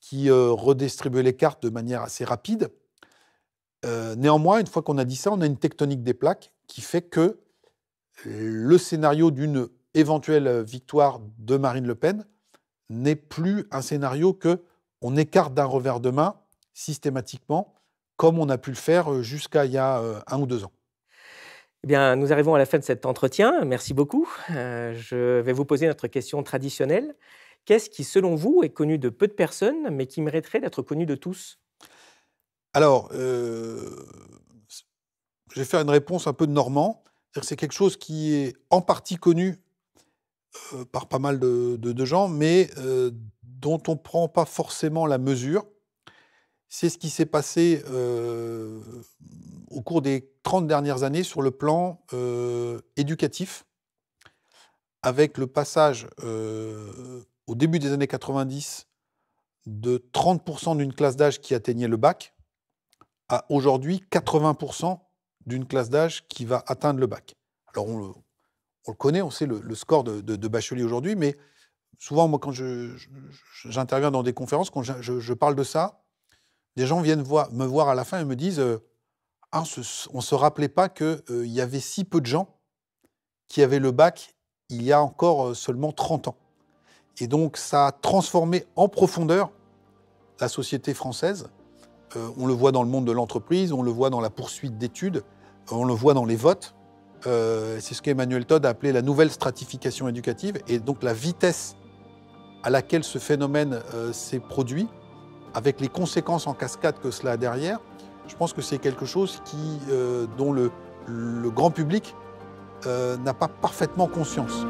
qui redistribuait les cartes de manière assez rapide. Euh, néanmoins, une fois qu'on a dit ça, on a une tectonique des plaques qui fait que le scénario d'une éventuelle victoire de Marine Le Pen n'est plus un scénario que on écarte d'un revers de main systématiquement, comme on a pu le faire jusqu'à il y a euh, un ou deux ans. Eh bien, nous arrivons à la fin de cet entretien. Merci beaucoup. Euh, je vais vous poser notre question traditionnelle. Qu'est-ce qui, selon vous, est connu de peu de personnes, mais qui mériterait d'être connu de tous alors, euh, je vais faire une réponse un peu de normand. C'est quelque chose qui est en partie connu euh, par pas mal de, gens, mais euh, dont on ne prend pas forcément la mesure. C'est ce qui s'est passé au cours des 30 dernières années sur le plan éducatif, avec le passage au début des années 90 de 30% d'une classe d'âge qui atteignait le bac à aujourd'hui 80% d'une classe d'âge qui va atteindre le bac. Alors on le, connaît, on sait le, score de, bachelier aujourd'hui, mais souvent moi quand j'interviens dans des conférences, quand je, parle de ça, des gens viennent voir, me voir à la fin et me disent euh, ah, on ne se, rappelait pas qu'il euh, il y avait si peu de gens qui avaient le bac il y a encore euh, seulement 30 ans. Et donc ça a transformé en profondeur la société française. Euh, on le voit dans le monde de l'entreprise, on le voit dans la poursuite d'études, euh, on le voit dans les votes. Euh, c'est ce qu'Emmanuel Todd a appelé la nouvelle stratification éducative. Et donc la vitesse à laquelle ce phénomène s'est produit, avec les conséquences en cascade que cela a derrière, je pense que c'est quelque chose dont le, grand public n'a pas parfaitement conscience.